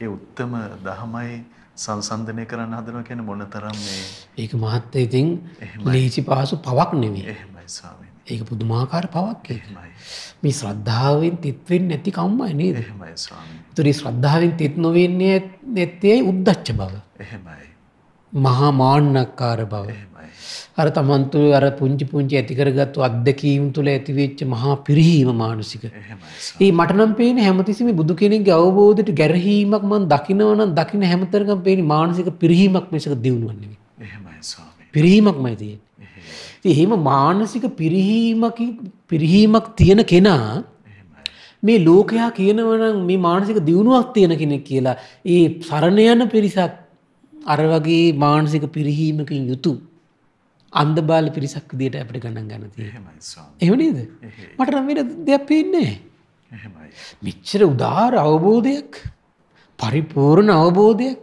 Speaker 1: ඒ උත්තම දහමයි සංසන්ධනය කරන්න හදනවා කියන මොනතරම් මේ
Speaker 2: ඒක මහත්තය ඉතින් ලීචි පහසු පවක් නෙවෙයි. එහෙමයි ස්වාමී. ඒක පුදුමාකාර පවක් මේ ශ්‍රද්ධාවෙන් තිත්වෙන් නැති කම්මයි නේද තුරි ශ්‍රද්ධාවෙන් තිත් නොවෙන්නේ නැත්තේ උද්දච්ච
Speaker 3: බව
Speaker 2: මහා මාන්නක්කාර බව අර තමන්තු අර පුංචි පුංචි ඇතිකරගත්තු අත්දකීම් තුළ ඇතිවෙච්ච මහා පිරිහීම මානසික ඒ මටනම් පේන හැමතිසිම බුදු කෙනෙක් අවබෝධයට ගැරහීමක් මන් දකිනවනම් දකින හැමතරකම් පේනි මානසික පිරිහීමක් මෙසක දියුණුවන්නේ පිරිහීමක් මයිතියෙන් එහෙම මානසික පිරිහීමකින් පිරිහීමක් තියෙන කෙනා මේ ලෝකයා කියනවනම් මේ මානසික දියුණුවක් තියෙන කෙනෙක් කියලා ඒ සරණයන පිරිසක් අර වගේ මානසික පිරිහීමකින් යුතු අන්ද බාල පිරිසක් දිට අපට ගණන් ගනති එමනේද මට නම්මට දෙයක් පේන්නේ මිච්චර උදාර අවබෝධයක් පරිපූර්ණ අවබෝධයක්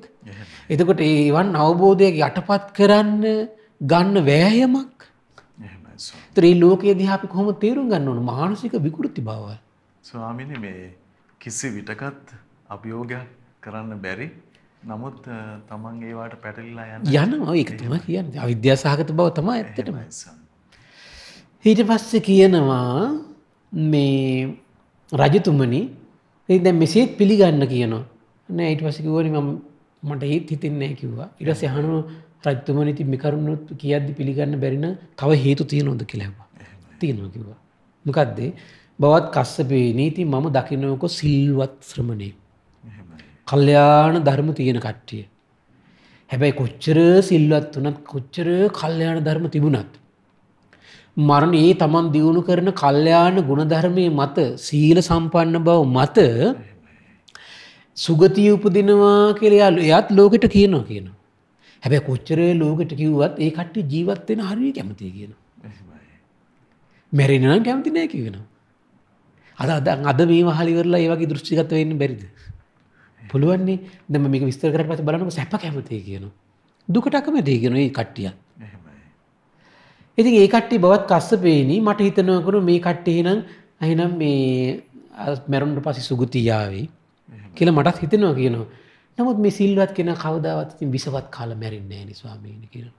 Speaker 2: එතකොට ඒවන් අවබෝධයක් යටපත් කරන්න ගන්න වෑයමක් ත්‍රී ලෝකයේ දිහාපි කොහොම තේරුම් ගන්න ඕන මානසික විකෘති බව.
Speaker 1: ස්වාමිනි මේ කිසි විටකත් අභියෝගයක් කරන්න බැරි නමුත් තමන් ඒවාට පැටලිලා යන්න යනවා ඒක
Speaker 2: තමයි කියන්නේ. අවිද්‍යාසහගත බව තමයි ඇත්තටම. ඊට පස්සේ කියනවා මේ රජතුමනි ඉතින් දැන් මෙසේත් පිළිගන්න කියනවා. නෑ ඊට පස්සේ කිව්වනේ මම මට ඒත් හිතෙන්නේ නෑ කිව්වා. ඊට පස්සේ අහනවා රජතුමන ඉති මෙකරුණුත් කියද්දි පිළිගන්න බැරින තව හේතු තියෙනොද කියලවා තියෙනකිවා. මොකක්දේ බවත් කස්සපේ නීති මම දකිනවකො සිල්වත් ශ්‍රමණය. කල්්‍යයාන ධර්ම තියෙන කට්ටිය. හැබැයි කොච්චර සිල්වත් වනත් කොච්චර කල්්‍යයාන ධර්ම තිබුණත්. මරණ ඒ තමන් දියුණු කරන කල්්‍යයාන ගුණධර්මය මත සීල සම්පන්න බව මත සුගතිය උපදිනවා කෙරයාලු එයත් ලෝකෙට කියනවා කියනවා. හැබැ කොච්චරේ ලෝකට කිව්වත් ඒ කට්ටි ජීවත්වෙන හරි කැමති කියන. මැරෙනනම් කැමති නෑ කිවෙනවා. අද අද අද මේ මහලිවරලා ඒවගේ දෘෂ්ටිගත වෙන්න බැරිද. පුළුවන්නේ දම මේක විස්තර කරට පස බලනම සැප කැමතිය කියනවා. දුකටකම දේගෙන ඒ කට්ටිය. ඉතින් ඒ කට්ටි බවත් කස්සපේනී මට හිතනවකරු මේ කට්ටේ නම් අහිනම් මේ මැරුන්ට පසි සුගතියාවේ කියල මටත් හිතනවා කියනවා. නමුත් මේ සිල්වත් කෙන කවදාවත් ඉතින් විසවත් කාල මැරෙන්නේ නැහැ ස්වාමීනි කියලා.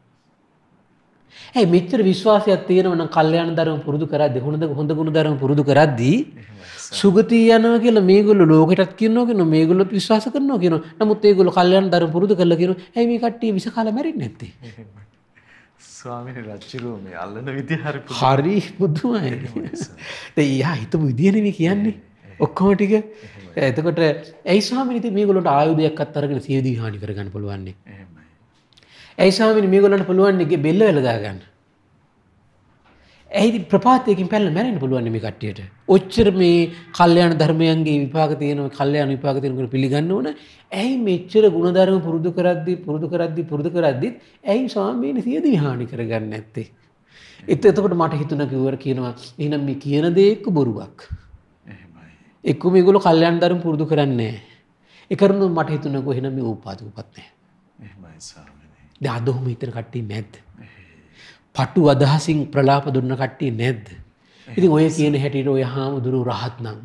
Speaker 2: ඇයි මෙච්චර විශ්වාසයක් තියෙනවා නම් කල්යාණ ධර්ම පුරුදු කරද්දී හොඳ හොඳ ගුණ ධර්ම පුරුදු කරද්දී සුගතිය යනවා කියලා මේගොල්ලෝ ලෝකෙටත් කියනවා කියනවා මේගොල්ලොත් විශ්වාස කරනවා කියනවා. නමුත් ඒගොල්ලෝ කල්යාණ ධර්ම පුරුදු කරලා කියනවා ඇයි මේ කට්ටිය විස කාල මැරෙන්නේ නැත්තේ? ස්වාමීනි රජුරෝ මේ අල්ලන විදිය හරි පුදුමයි. හරි පුදුමයි. දැන් යා හිතපු විදියනේ කියන්නේ. ඔක්කොම ටික එතකොට ඇයිස්වාමිනිති මේගොලට ආයුධයක් අත්තරකට සියදී හානි කරගන්න පුළුවන්නේ ඇයිස්වාමිනි මේගොලට පුළුවන්ගේ බෙල්ල වෙලදාගන්න ඇහි ප්‍රපාතයකින් පැල්ල මැරෙන් පුළුවන් මේ කට්ටියට ඔච්චර මේ කල්්‍යයාන ධර්මයන්ගේ විපාක තියනව කල්්‍යයාන විපාකතියනකට පිළිගන්න ඕන ඇයි මෙච්චර ගුණධර්ම පුරුදු කරද්දි පුරුදු කරද්දි පුරුදු කරද්දිත් ඇයි ස්වාමීන සියදී හානි කරගන්න ඇත්තේ. එත එතකට මට හිතුන කිවර කියනවා එනම් මේ කියන දෙෙක්ක බොරුවක්. එක්කුම ගුලු කල්ලයන් දරම් පුරදු කරන්නේ එකරනු මට හිතුනකො හෙනම උපාද උපත්නය ද අදොහොම හිතන කට්ටි නැද්ද. පටු අදහසින් ප්‍රලාප දුන්න කට්ටි නැද්ද. ඉති ඔය කියන හැටිට ඔය හාමුදුරු රහත්නම්.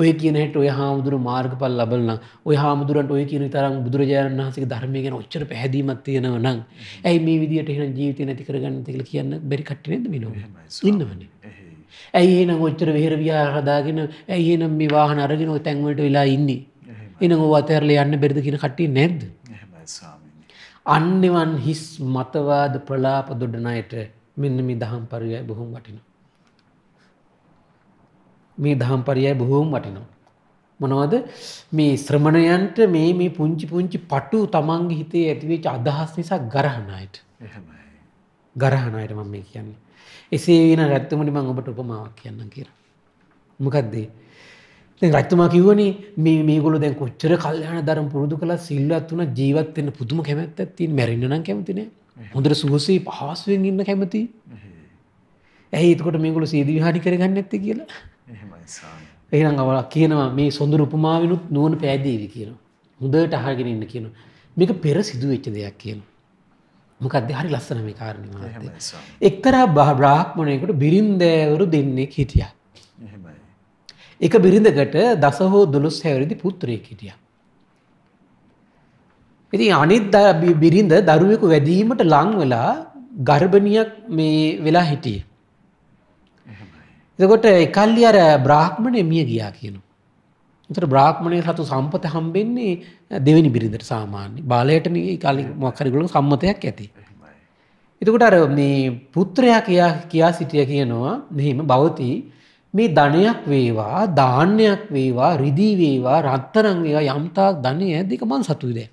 Speaker 2: ඔය කියන හැට ඔය හාමුදුරු මාර්ගපල් ලබලන ඔය හාමුදුරන්ට ඔය කියන තරම් බුදුරජාණන් වහසක ධර්මයගෙන ඔච්චර පැදිීමත් තියෙනව නම් ඇයි මේ විදිට හෙන ජීවිතය නැතිකරගන්න තිකල කියන්න බැරි කට්ටිනෙද මිනවා ඉන්නවනේ. ඇයි ඒනම් ඔච්චර වේරවියා හදාගෙන ඇයි ඒනම් මේ වාහන අරගෙන ඔය තැන්වලට වෙලා ඉන්නේ. එන ඕ අතෑරල යන්න බෙරිද කියන කට්ටිය නැද්ද. අන්නවන් හිස් මතවාද ප්‍රලාප දොඩනයට මෙන්න මේ දහම් පරියයි බොහොම වටිනවා. මේ දහම් පරියයි බොහෝම වටිනවා. මොනවද මේ ශ්‍රමණයන්ට මේ මේ පුංචි පුංචි පටු තමන්ගේ හිතේ ඇතිවේච අදහස් නිසා ගරහනයට ගරහනයට මම මේ කියන්නේ. එසේ වෙන රැත්තුමට මං ඔබට උපමාවක් කියන්න කියර. මොකක්දේ. රත්තුමා කිවනේ මේ මේගොල දැන් කොච්චර කල්යන දරම් පුරුදු කලා සිල්ලත් වන ජීවත්වෙන්න පුදුම කැමැත් ඇත්තින් මැරෙන්න්න කැමතින හොඳර සුහසේ පහසුවෙන් ඉන්න කැමති ඇයි එතකොට මේගොල සේදී හාඩි කරගන්න ඇත්ත කියලා එහම් අවල කියනවා මේ සොඳර උපමාවෙනුත් නුවන පෑදීවි කියන හොඳට අහගෙනන්න කියන මේක පෙර සිදුවෙච්ච දෙයක් කියනවා මොකක්ද හරි ලස්සන මේ කාරණ එක්තරා බ්‍රාහ්මණයකට බිරින්දෑවරු දෙන්නෙක් හිටිය එක බිරිඳකට දස හෝ දුළුස් හැවරිදි පුත්‍රයෙක් හිටිය ඉති අනිත් බිරිඳ දරුවෙකු වැදීමට ලංවෙලා ගර්භණයක් මේ වෙලා හිටිය එතකොට එකල්ලි අර බ්‍රාහ්මණය මිය ගියා කියනවා එතකොට බ්‍රාහ්මණය සතු සම්පත හම්බෙන්නේ දෙවෙනි බිරිඳට සාමාන්‍ය. බාලයටනේ කලින් මොකක් හරි ගලෝ සම්මතයක් ඇති. එතකොට අර මේ පුත්‍රයා කියා කියා සිටිය කියනවා මෙහිම භවති මේ ධනයක් වේවා දාන්නයක් වේවා රිදී වේවා රත්තරන් වේවා යම්තාක් ධනය දෙක මං සතුයි දැන්.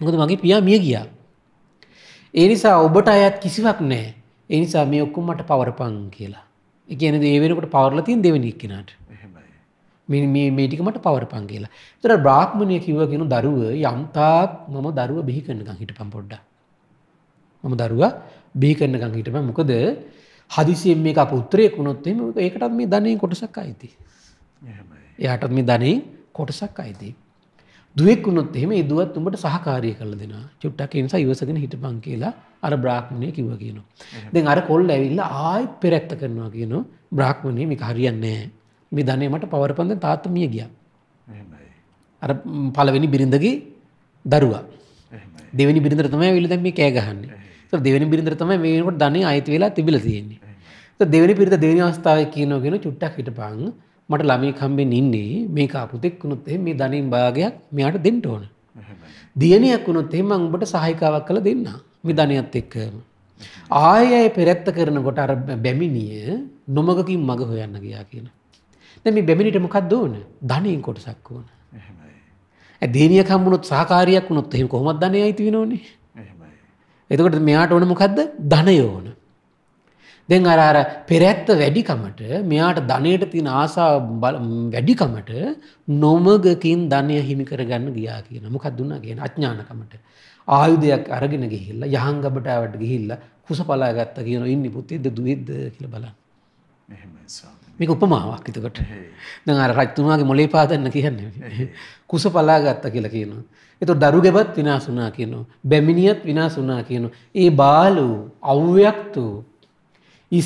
Speaker 2: මොකද මගේ පියා මිය ගියා. ඒ නිසා ඔබට අයත් කිසිවක් නැහැ. ඒ නිසා මේ ඔක්කොම මට පවරපන් කියලා. ඒ කියන්නේ ඒ වෙනකොට පවරලා තියෙන දෙවෙනි එක්කෙනාට. මේටික මට පවරපන් කියලා තර බ්‍රාහ්මණය කිවගෙන දරුව යම්තාක් මම දරුව බිහි කරන්නකං හිට පම් පොඩ්ඩ. මම දරුව බිහි කරන්නකං හිටම මොකද හදිසියෙන් මේ පුත්‍රය කුණොත්තේ ඒකටත් මේ ධනය කොටසක් අයිති. එයාටත් මේ ධනය කොටසක් අයිති. දුවෙක්ුණොත් එහෙම දුවත් උඹට සහකාරය කල දෙෙන චුට්ටක් නිසා ඉවසගෙන හිටපන් කියලා අර බ්‍රාහ්මණය කිව කියනවා. දෙ අර කොල් ඇවිල්ල ආයි පෙරැක්ත කරනවා කියන බ්‍රාහ්මණය මේ හරියන්නේ මේ ධනය මට පවරපන්ද තාත්ත මිය ගිය අර පලවෙනි බිරිඳගේ දරුවා දෙවනි බිරිඳර තමයි විල දැම මේ කෑගහන්නේ දෙවනි බිරිඳර තමයි මේකට ධනය අයිති වෙලා තිබිල තියෙන්නේ දෙවනි පිරිත දෙවනි අවස්ථාව කියනගෙන චුට්ටක් හිටපං මට ළමය කම්බෙන් ඉන්නේ මේ කාපුතෙක් වුණුත් මේ ධනින් භාගයක් මෙයාට දෙන්න ඕන දියනයක් වුණොත් එහෙම උඹට සහහිකාවක් කළ දෙන්න විධනයත් එක්කම. ආයය පෙරැත්ත කරන ගොට අර බැමිණිය නොමගකින් මග හොයන්න ගයා කියලා. දැන් මේ බැමිණිට මොකක්ද ඕන? ධනෙන් කොටසක් ඕන. එහෙමයි. ඒ දේනියක් හම්බුනොත් සහකාරියක් වුණොත් එහෙම කොහොමද ධනෙ අයිති වෙනෝනේ? එහෙමයි. එතකොට මෙයාට ඕන මොකද්ද? ධනය ඕන. දැන් අර අර පෙරැත්ත වැඩිකමට මෙයාට ධනයට තියෙන ආසාව වැඩිකමට නොමගකින් ධනය හිමි කරගන්න ගියා කියන මොකක් දුන්නා කියන අඥානකමට ආයුධයක් අරගෙන ගිහිල්ලා යහංගබටාවට ගිහිල්ලා කුසපලා ගත්ත කියන ඉන්න පුතේ දුවෙද්ද කියලා බලන්න. එහෙමයි ස්වාමී. මේක උපමාවක් එතකොට දැන් අර රජතුමාගේ මොලේ පාදන්න කියන්නේ කුස පලා ගත්තා කියලා කියනවා එතකොට දරුගෙවත් විනාශ වුණා කියනවා බැමිණියත් විනාශ වුණා කියනවා ඒ බාලු අව්‍යක්තු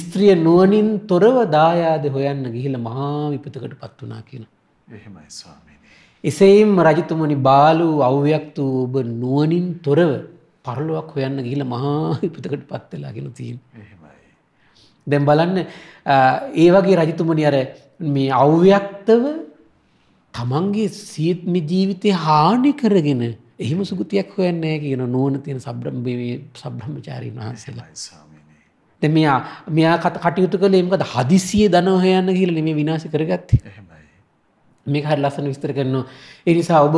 Speaker 2: ස්ත්‍රිය නුවණින් තොරව දායාද හොයන්න ගිහිල්ලා මහා විපතකටපත් වුණා කියනවා එහෙමයි ස්වාමීනි එසේම රජතුමනි බාලු අව්‍යක්තු ඔබ නුවණින් තොරව පරලොවක් හොයන්න ගිහිල්ලා මහා විපතකටපත් වෙලා කියලා තියෙනවා දැම් බලන්න ඒ වගේ රජතුමනි අර මේ අව්‍යක්තව තමන්ගේ සීත්ම ජීවිතය හානි කරගෙන එහිම සුගතියක් හොයන්නේ කියන නෝන තියෙන සබ්‍රම්භේ සබ්‍රහ්මචාරීන් වහන්සේලා. ද මෙයා මෙයා කත කටයුතු කළ එමකද හදිසිය දනහොයන්න කියල නෙමේ විනාශ කරගත්ත මේ හරි ලස්සන විස්තර කරනවා. එනිසා ඔබ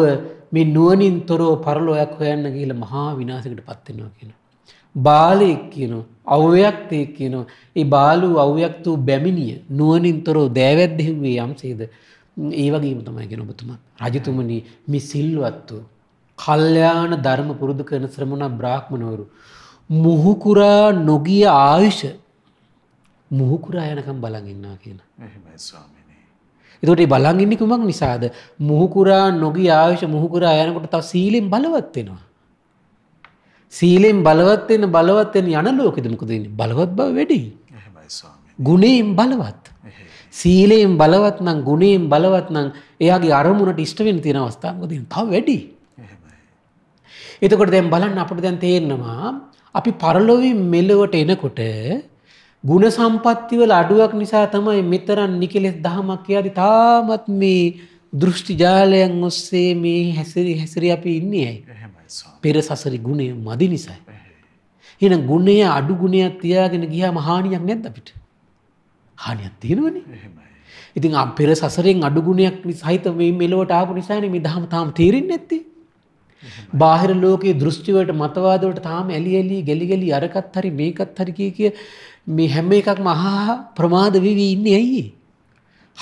Speaker 2: මේ නුවනින් තොරෝ පරලෝයක් හොයන්න කියල මහා විනාසකට පත්වෙනවා කියෙන. බාලයෙක් කියනවා අව්‍යක්තයෙක් කියනවා. ඒ බාලු අව්‍යක්ත වූ බැමිණිය නුවනින් තොරෝ දෑවැද්දෙහුවේ යම්සේද ඒ වගේම තමයි ගෙන ඔබතුමා රජතුමනි මි සිල්වත්තු කල්්‍යයාන ධර්ම පුරුදු කරන ශ්‍රමණ බ්‍රාහ්මණවරු මුහුකුරා නොගිය ආයුෂ මුහුකුරා යනකම් බලගන්නා කියන එතට බලගින්නි කුමක් නිසාද මුහුකුරා නොගී ආයුෂ මුහුකුරා යනකොට තව සීලෙන් බලවත්වෙනවා සීලෙන් බලවත් වෙන බලවත් වෙන යන ලෝකෙද මොකද වෙන්නේ? බලවත් බව වැඩි. එහෙමයි ස්වාමී. ගුණයෙන් බලවත්. සීලයෙන් බලවත් නම් ගුණයෙන් බලවත් නම් එයාගේ අරමුණට ඉෂ්ට වෙන්න තියෙන අවස්ථාව මොකද වෙන්නේ? තව වැඩි. එහෙමයි. එතකොට දැන් බලන්න අපිට දැන් තේරෙනවා අපි පරලොවින් මෙලොවට එනකොට ගුණ සම්පත්ති වල අඩුවක් නිසා තමයි මෙතරම් නිකලෙස් දහමක් කියලාදී තාමත් මේ දෘෂ්ටි ජාලයන් ඔස්සේ මේ හැසිරි හැසිරි අපි ඉන්නේ ඇයි? පෙරසසරි ගුණය මදි නිසයි. එන ගුණය අඩු ගුණයක් තියාගෙන ගිය මහානියක් නැත් අපිට. හානියක් තියෙනවන ඉතින් පෙර සසරෙන් අඩුගුණයක් සහිත මේ මෙලොවට ආපු නිසාන මේ දහම තාම තේරෙන් නැත්ති. බාහිර ලෝකයේ දෘෂ්ටිවට මතවාදවට තාම ඇලි එලි ගෙලිගෙලි අරකත් හරි මේකත් හරි කිය කිය මේ හැම එකක් මහා ප්‍රමාද වී ඉන්නේ ඇයි.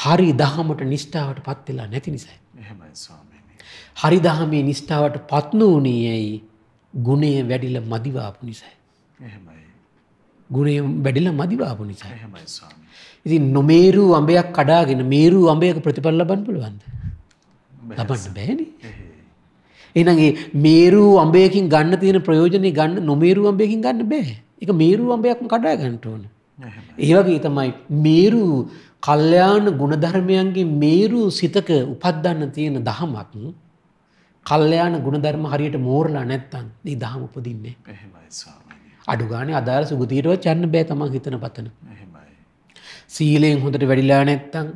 Speaker 2: හරි දහමට නිෂ්ඨාවට පත්වෙලා නැති නිසයි. එහෙමයි ස්වාමී. හරිදහමේ නිස්ථාවට පත්න වනේ ඇයි ගුණය වැඩිල මදිවාපු නිසයි. ගුණය වැඩිල මදිවාපු නිසා ඉති නොමේරු අඹයක් කඩාගෙන මේරු අඹයක ප්‍රතිපල් ලබන් පුළුවන්ද ලබන්න බෑන එනගේ මේරු අඹයකින් ගන්න තියෙන ප්‍රයෝජනය ගන්න නොමේරු අඹයකින් ගන්න බෑ එක මේරු අඹයක්ම කඩා ගන්නට ඕන ඒවගේ තමයි මේරු කල්්‍යයාන ගුණධර්මයන්ගේ මේරු සිතක උපත්දන්න තියෙන දහමක් කල්්‍යයාන ගුණධර්ම හරියට මෝරලා නැත්තන් දී දහම උපදින්නේ අඩුගාන අදාර සුගතීරව චන්න බෑ තමන් හිතන පතන සීලයෙන් හොඳට වැඩිලා නැත්තං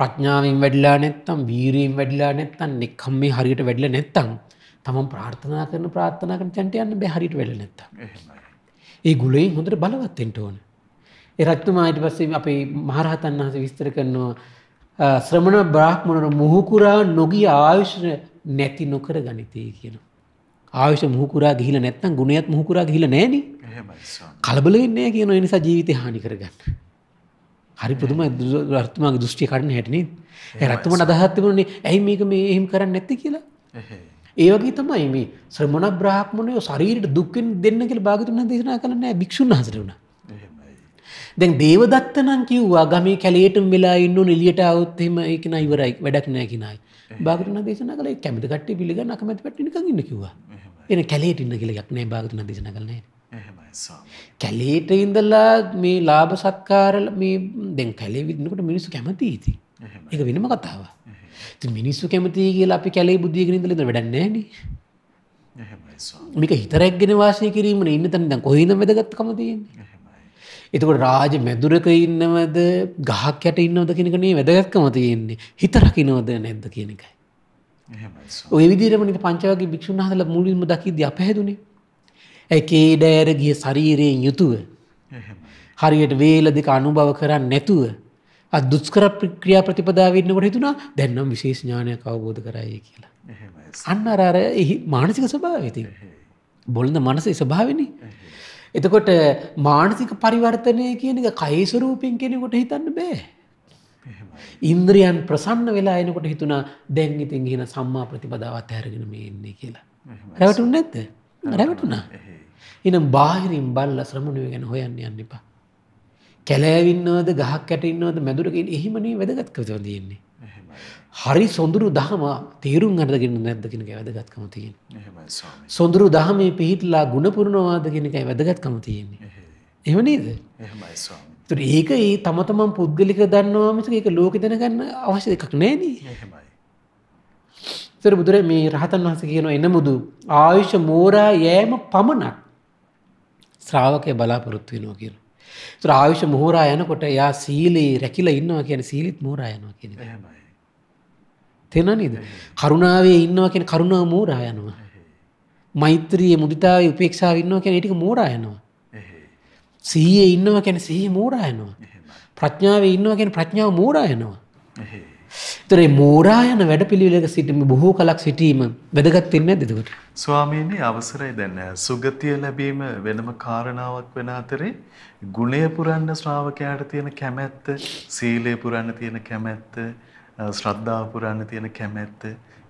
Speaker 2: ප්‍රඥාවෙන් වැඩිලා නැත්තම් වීරීම් වැඩිලා නැත්තන් එක්කම් මේ හරියට වැඩිල නැත්තං තමන් ප්‍රාර්ථනා කරන ප්‍රාත්ථනාකන චන්ට යන්න බැහරිට වැඩ නැත්ත ඒ ගුලේ හොඳට බලවත්තෙන්ට ඕන එරත්තුමායිට පස්සේ අපේ මහරහතන් වහස විස්තර කරනවා ශ්‍රමණ බ්‍රාහ්මණන මුහුකුරා නොගී ආවිශ්‍රය නැති නොකර ගනිතය කියන. ආවිශ මුහකුරා ගිහිල නැත්තන් ගුණයත් මුහකුරා ගිහිල නෑන කලබලවෙන්නේ කියන නිසා ජීවිත හානි කරගන්න. හරි පුදුම රත්තුමාගේ දෘෂ්ටි කරන හැටනේ රත්තුම අදහත්තවන්නේ ඇයි මේක මේ එහෙම කරන්න නැති කියලා ඒවගේ තමයි මේ ශ්‍රමණ බ්‍රහ්මණය සරීට දුක්කෙන් දෙන්න කියල භාගතුන දේශනා කරන්න භික්ෂුන් හසරුණ දැන් දේවදත්තනන් කිව්වා ගමේ කැලේටම් වෙලා ඉන්න නිලියට අවුත්තෙම ඒකන ඉවරයි වැඩක් නෑකිනයි භාගතුන දේශන කල කැමි කට පිළිග නකමැති පට්ටික ඉන්න කිවා එන කැලේට ඉන්න කියලක් නෑ භාගතුන දේශන කලන කැලේට ඉඳල්ලා මේ ලාභ සත්කාරල මේ දැන් කැලේ විදනකට මිනිස්සු කැමති ඉති එක වෙනම කතාව මිනිස්සු කැමති කියලා අපි කැලේ බුද්ධියගරින්දලද වැඩන්නේන මේක හිතරැක්ගෙන වාසය කිරීම ඉන්න තැන් දැන් කොහින වැදගත්කම තියෙන්නේ එතකොට රාජ මැදුරක ඉන්නවද ගහක් යට ඉන්නවද කෙනෙක නේ වැදගත්කම තියෙන්නේ හිත රකිනවද නැද්ද කියන එකයි. ඔය විදිරමනිට පංචවගේ භික්ෂුන් හසල මුලින්ම දකිද අපහැදුනේ. ඇකේ ඩෑර ගිය ශරීරයෙන් යුතුව. හරියට වේල දෙක අනුභව කරන්න නැතුව. දුස්කර ප්‍රක්‍රියා ප්‍රතිපදාවන්නකට හිතුනා දැන්නම් විශේෂ ඥානයක් අවබෝධ කරය කියලා. අන්න අරාර එහි මානසික ස්භාවති. බොලඳ මනස ස්භාවනි එතකොට මානසික පරිවර්තනය කියන එක කයිස්වරූපින් කෙනෙකුට හිතන්න බෑ. ඉන්ද්‍රියන් ප්‍රසන්න වෙලා එනකොට හිතුනා දැන් ඉතින් ගෙන සම්මා ප්‍රතිපදාවත් හැරගෙන මේ එන්නේ කියලා. රැවටුන් නැත්ද රැවටුනා. එනම් බාහිරින් බල්ල ශ්‍රමණුව ගැන හොයන්න යන්න එපා. කැලෑවින්නවද ගහක් කැටඉන්නවද මැදුරකින් එහිමනී වැදගත්කතව තියෙන්නේ. හරි සොඳුරු දහම තේරුම් අරගෙන නැද්දකිනක වැදගත්කම තියෙන සොඳුරු දහමේ පිහිටලා ගුණපුරණවාදගෙනකයි වැදගත්කම තියෙන්නේ එම නේද තුර ඒක ඒ තමතමම් පුද්ගලික දන්නවාමට ඒක ලෝක දැනගන්න අවශ්‍ය දෙකක් නෑන තර බුදුර මේ රහතන් වහස කියන එන මුදු ආයුෂ මෝරා යෑම පමණක් ශ්‍රාවකය බලාපොරොත්තු වෙනවා කියන තුර ආයුෂ මෝරා යනකොට යා සීලී රැකිල ඉන්නවා කියන සීලිත් මෝරා යනවා කියන හමයි තේනනිද කරුණාවේ ඉන්නවා කියෙන කරුණා මෝරා යනවා මෛත්‍රිය මුදිතාවේ උපේක්ෂාව ඉන්නවා කියෙන ටික මෝරා යනවා සීයේ ඉන්නවා කැන සහි මෝරා යනවා ප්‍රඥාව ඉන්නවා කැන ප්‍රඥාව මෝරා යනවා තරේ මෝරායන වැඩ පිළිවෙලක සිටම බොහෝ කලක් සිටීම වැදගත්වෙන්න දෙදකට.
Speaker 1: ස්වාමීණී අවසරයි දැන්න සුගතිය ලැබීම වෙනම කාරණාවක් වෙන අතරේ ගුණය පුරන්න ශ්‍රාවකයාට තියෙන කැමැත්ත සීලය පුරන්න තියෙන කැමැත්ත ශ්‍රද්ධාව පුරන්න තියෙන කැමැත්ත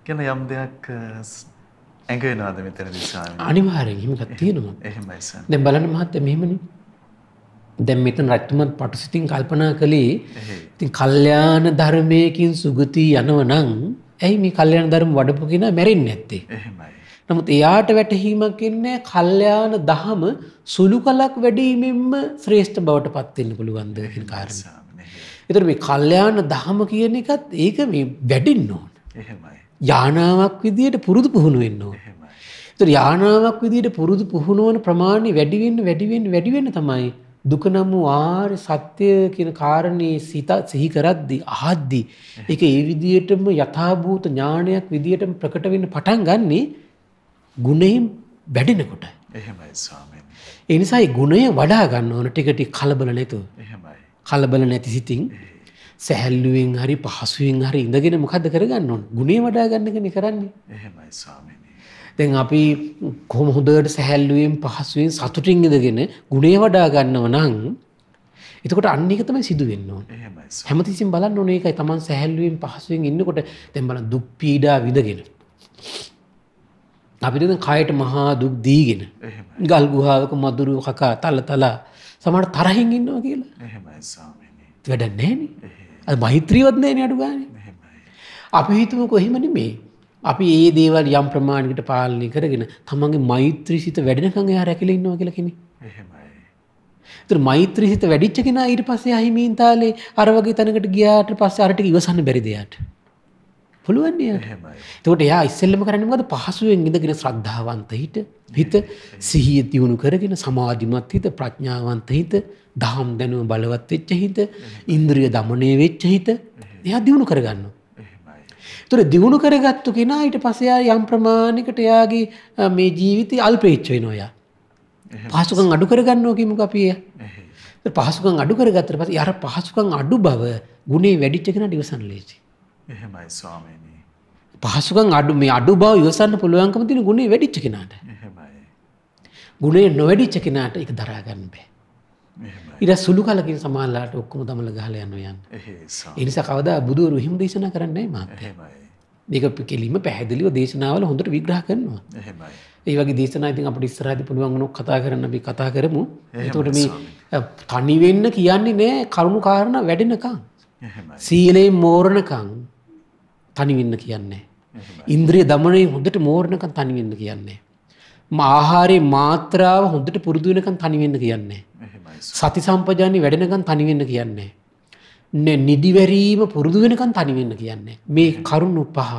Speaker 1: ගැන යම් දෙයක් ඇඟවෙනවාද මෙතනදී ස්වාමීනි? අනිවාර්යෙන්
Speaker 2: හිමකක් තියෙනවා.
Speaker 1: එහෙමයි ස්වාමීනි. දැන් බලන්න
Speaker 2: මහත්තයා මෙහෙමනේ. දැන් මෙතන රජතුමත් පටුසිතින් කල්පනා කළේ ඉතින් කල්යාණ ධර්මයකින් සුගති යනවනම් ඇයි මේ කල්යාණ ධර්ම වඩපු කෙනා මැරෙන්නේ නැත්තේ? එහෙමයි. නමුත් එයාට වැටහීමක් ඉන්නේ කල්යාණ දහම සුළු කලක් වැඩීමෙන්ම ශ්‍රේෂ්ඨ බවට පත් වෙන්න පුළුවන් දෙකින් කාරණා. එතර මේ කල්්‍යයාන දහම කියන එකත් ඒක මේ වැඩින්න ඕන. යානාවක් විදියට පුරුදු පුහුණු වෙන්න ඕන. තර යානාවක් විදිට පුරුදු පුහුණුවන ප්‍රමාණය වැඩිවෙන්න වැඩිවෙන් වැඩිවෙන්න තමයි. දුකනම් වූ ආර් සත්‍යය කියන කාරණයේ සිත සිහි කරද්දි අහද්දි. එක ඒ විදියටම යථභූත ඥානයක් විදියටම ප්‍රකට වෙන්න පටන් ගන්නේ ගුණෙහිම් වැඩෙනකොට.
Speaker 3: එහෙමයි ස්වාමී.
Speaker 2: එනිසායි ගුණය වඩා ගන්න ඕන ටිකටි කලබල නැතු. එහෙමයි. කලබල නැති සිතින් සැහැල්ලුවෙන් හරි පහසුවෙන් හරි ඉඳගෙන මොකද කරගන්න ඕන් ගුණේ වඩා ගන්නගෙන කරන්නේ එහෙමයි ස්වාමීනි. දැන් අපි කොහොම හොඳට සැහැල්ලුවෙන් පහසුවෙන් සතුටින් ඉඳගෙන ගුණේ වඩා ගන්නව නම් එතකොට අන්න එක තමයි සිදු වෙන්න ඕන. එහෙමයි. හැමතිස්සෙම බලන්න ඕනේ ඒකයි Taman සැහැල්ලුවෙන් පහසුවෙන් ඉන්නකොට දැන් බලන්න දුක් පීඩා විඳගෙන. අපිට දැන් කයට මහා දුක් දීගෙන ගල් ගුහාවක මදුරු කකා තල තලා සමට තරහින් ඉන්නවා කියලා වැඩන්නේන අ මෛත්‍රීවත්නෑන අඩුගාන අපි හිතුම කොහෙමනි මේ අපි ඒ දේවල් යම් ප්‍රමාණිකට පාලනය කරගෙන තමන්ගේ මෛත්‍රී සිත වැඩෙනකං යා රැකිල ඉන්නවා කියල කෙනෙ තු මෛත්‍රී සිත වැඩිච්ච කෙන ඊට පස්සේ අහිමීන්තාලේ අරවගේ තැනකට ගියාට පස්ස අරට ඉවසන්න බැරිදයට පුළුවන් තකට එයා ඉස්සල්ලම කරනමද පහසුවෙන් ඉඳගෙන ශ්‍රද්ධාවන්ත හිට හිත සිහිය තියුණු කරගෙන සමාධිමත් හිත ප්‍රඥාවන්ත හිත දහම් දැනුව බලවත් වෙච්ච හිත ඉන්ද්‍රිය දමනය වෙච්ච හිත එයා දියුණු කරගන්න. තුර දියුණු කරගත්තු කෙනා ඊට පසයා යම් ප්‍රමාණිකට එයාගේ මේ ජීවිතය අල්පේච්ච වෙන ඔයා. පහසුකන් අඩු කරගන්නෝකමු අපිය. පහසුකන් අඩු කරගත්තර පස අර පහසුකන් අඩු බව ගුණේ වැඩිච්ච කෙන ඩිවසන් ලේසි.
Speaker 3: එහෙමයි ස්වාමීනි.
Speaker 2: පහසුකම් අඩු මේ අඩු බව ඉවසන්න පුළුවන්කම තියෙන ගුණේ වැඩිච්ච කෙනාට. එහෙමයි. ගුණේ නොවැඩිච්ච කෙනාට ඒක දරා ගන්න බෑ. ඉර සුළු කලකින් සමාල්ලාට ඔක්කොම තමල ගහලා යනවා යන්න. ඒ නිසා කවදා බුදුවරු හිම දේශනා කරන්නේ නැහැ එහෙමයි. මේක කෙලින්ම පැහැදිලිව දේශනාවල හොඳට විග්‍රහ කරනවා. එහෙමයි. ඒ වගේ දේශනා ඉතින් අපිට ඉස්සරහදී පුළුවන් උනොත් කතා කරන්න අපි කතා කරමු. එතකොට මේ තනි වෙන්න කියන්නේ නෑ කරුණු කාරණා වැඩෙනකන්. එහෙමයි. සීලේ මෝරණකන් තනිවෙන්න කියන්නේ. ඉන්ද්‍රිය දමනය හොඳට මෝරණකන් තනිවෙන්න කියන්නේ. ආහාරයේ මාත්‍රාව හොඳට පුරුදු වෙනකන් තනිවෙන්න කියන්නේ. සති සම්පජානි වැඩෙනකන් තනිවෙන්න කියන්නේ. නේ නිදිවැරීම පුරුදු වෙනකන් තනිවෙන්න කියන්නේ. මේ කරුණු පහ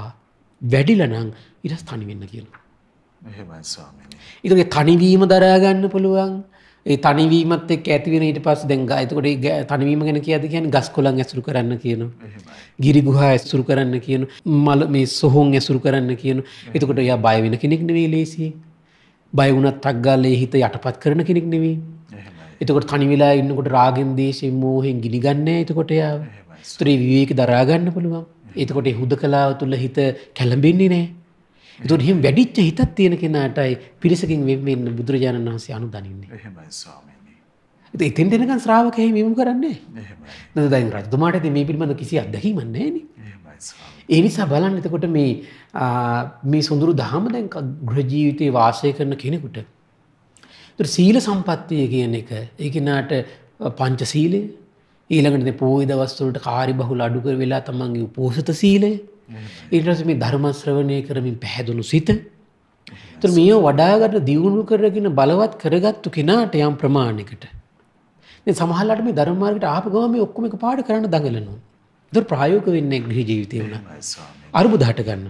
Speaker 2: වැඩිලා නම් ඊට තනිවෙන්න කියනවා. එහෙමයි ස්වාමීනි. ඊටගේ තනිවීම දරා ගන්න පුළුවන්. ඒ තනිවීමත් එක් ඇතිවෙන ඊට පස් දැන් එතකොට තනිවීම ගැන කියද කියන ගස් කොළන් ඇසුරු කරන්න කියනවා. ගිරිගුහා ඇසුරු කරන්න කියන මල මේ සොහොන් ඇසුරු කරන්න කියන එතකොට යා බයවෙන කෙනෙක් නෙවේ ලේසි. බයවුනත් තක්ගාලේ හිත යටපත් කරන කෙනෙක් නෙවේ. එතකොට තනිවෙලා ඉන්නකොට රාගෙන් දේශෙන් මෝහෙන් ගිනිගන්න එතකොට යා ස්ත්‍රී විවේක දරාගන්න පුළුවන්. එතකොට හුද කලාව තුළ හිත කැළඹෙන්නේ නෑ. එතුන් හිම වැඩිච්ච හිතත් තියෙන කෙනාටයි පිරිසකින් වෙන්න බුදුරජාණන් වහන්සේ අනු දනින්නේ එහමයි එතෙන් දෙනකන් ශ්‍රාවකය මෙම කරන්නේ දයි රජතුමාට ඇති මේ පිල්බඳ කිසි අදහීමන්නේන ඒ නිසා බලන්න එතකොට මේ මේ සුඳුරු දහම දැන් ග්‍රජීවිතය වාසය කරන කෙනෙකුට සීල සම්පත්තිය කියන එක ඒකෙනාට පංච සීලය ඊළඟට පෝය දවස්තුලට කාරි බහුල අඩුකර වෙලා තමන්ගේ උපෝසත සීලය ඉටස මේ ධර්මශ්‍රවණය කරමින් පැහැදුණු සිත තු මේ වඩාගට දියුණු කරගෙන බලවත් කරගත්තු කෙනාට යම් ප්‍රමාණයකට සමහලට මේ ධර්මාර්ගට ආපගම ඔක්කොම එක පාඩ කරන්න දඟලනවා දුර ප්‍රායෝක වෙන්නේ ගෘහ ජීවිතය වුණ අරුබු දහට ගන්න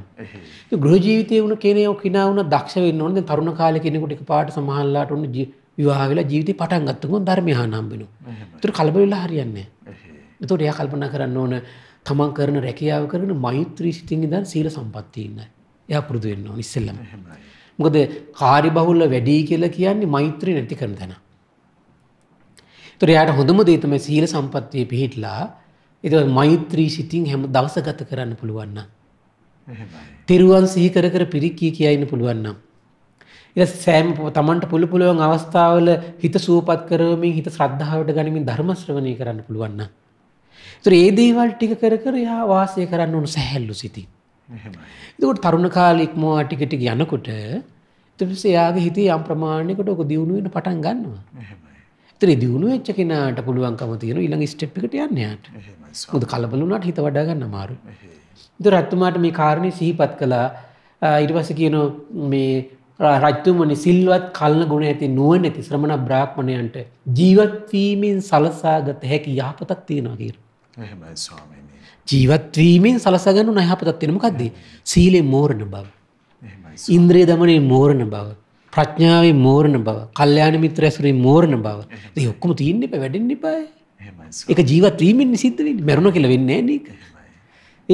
Speaker 2: ගෘහ ජීවිතය වුණ කෙනයෝ කිනාවන දක්ෂ වෙන්න ඕන්න තරුණ කාල කෙනෙකුට එක පාට සමහල්ලාට ඔන්න විවාහවෙලා ජීවිත පටන් ගත්තකොන් ධර්මය හානම්බෙනු තුර කලබවෙලා හරියන්නේ එතුට එය කල්පන කරන්න ඕන තමන් කරන රැකියාව කරන මෛත්‍රී සිතින් ඉදන් සීල සම්පත්තියන්න එය පුරුදු වෙන්නවා ඉස්සෙල්ලම මොකද කාරි බහුල්ල වැඩී කියලා කියන්නේ මෛත්‍රී නැති කරන තැන. තොර යායට හොඳම දේතම සීල සම්පත්තිය පිහිටලා එද මෛත්‍රී සිතින් හැම දවස ගත කරන්න පුළුවන්න. තෙරුවන් සීකර කර පිරික්කී කියන්න පුළුවන්නම්. සෑම් තමන්ට පුළු පුළුවන් අවස්ථාවල හිත සූපත් කරමින් හිත ශ්‍රද්ධාවට ගනිමින් ධර්මශ්‍රවණය කරන්න පුළුවන්න්න. ඒ දේවල් ටික කර කර යා වාසය කරන්න ඕනු සැහැල්ලු සිති. දකට තරුණ කාලෙක් මවා ටිකටි යනකොට එයාගේ හිත යම් ප්‍රමාණයකට ඔක දියුණුවෙන පටන් ගන්නවා. ත්‍රේ දියුණු වෙච්ච කෙනාට පුළුවන්කම තියෙන ඉළඟ ස්ටප්ිකට යන්නයාට මුද කලබලුනට හිත වඩාගන්න මාරු. ද රත්තුමාට මේ කාරණය සිහිපත් කළා ඉටවස කියන මේ රජ්තුමනි සිල්වත් කල්න ගුණ ඇති නුවන ඇති ශ්‍රමණ බ්‍රාක්්මණයන්ට ජීවත්වීමෙන් සලසාගත හැකි යාපතක් තියෙනගේරු. එහෙමයි ස්වාමීනි. ජීවත් වීමෙන් සලසගනු නැහපතක් තියෙන මොකද්ද? සීලේ මෝරණ බව. එහෙමයි. ඉන්ද්‍රිය দমনේ මෝරණ බව. ප්‍රඥාවේ මෝරණ බව. කල්යාණ මිත්‍ර ඇසුරේ මෝරණ බව. මේ ඔක්කොම තියෙන්න එපා වැඩෙන්න එපා. එහෙමයි. ඒක ජීවත් වීමෙන් සිද්ධ වෙන්නේ. මරණ කියලා වෙන්නේ නැහැ නේද?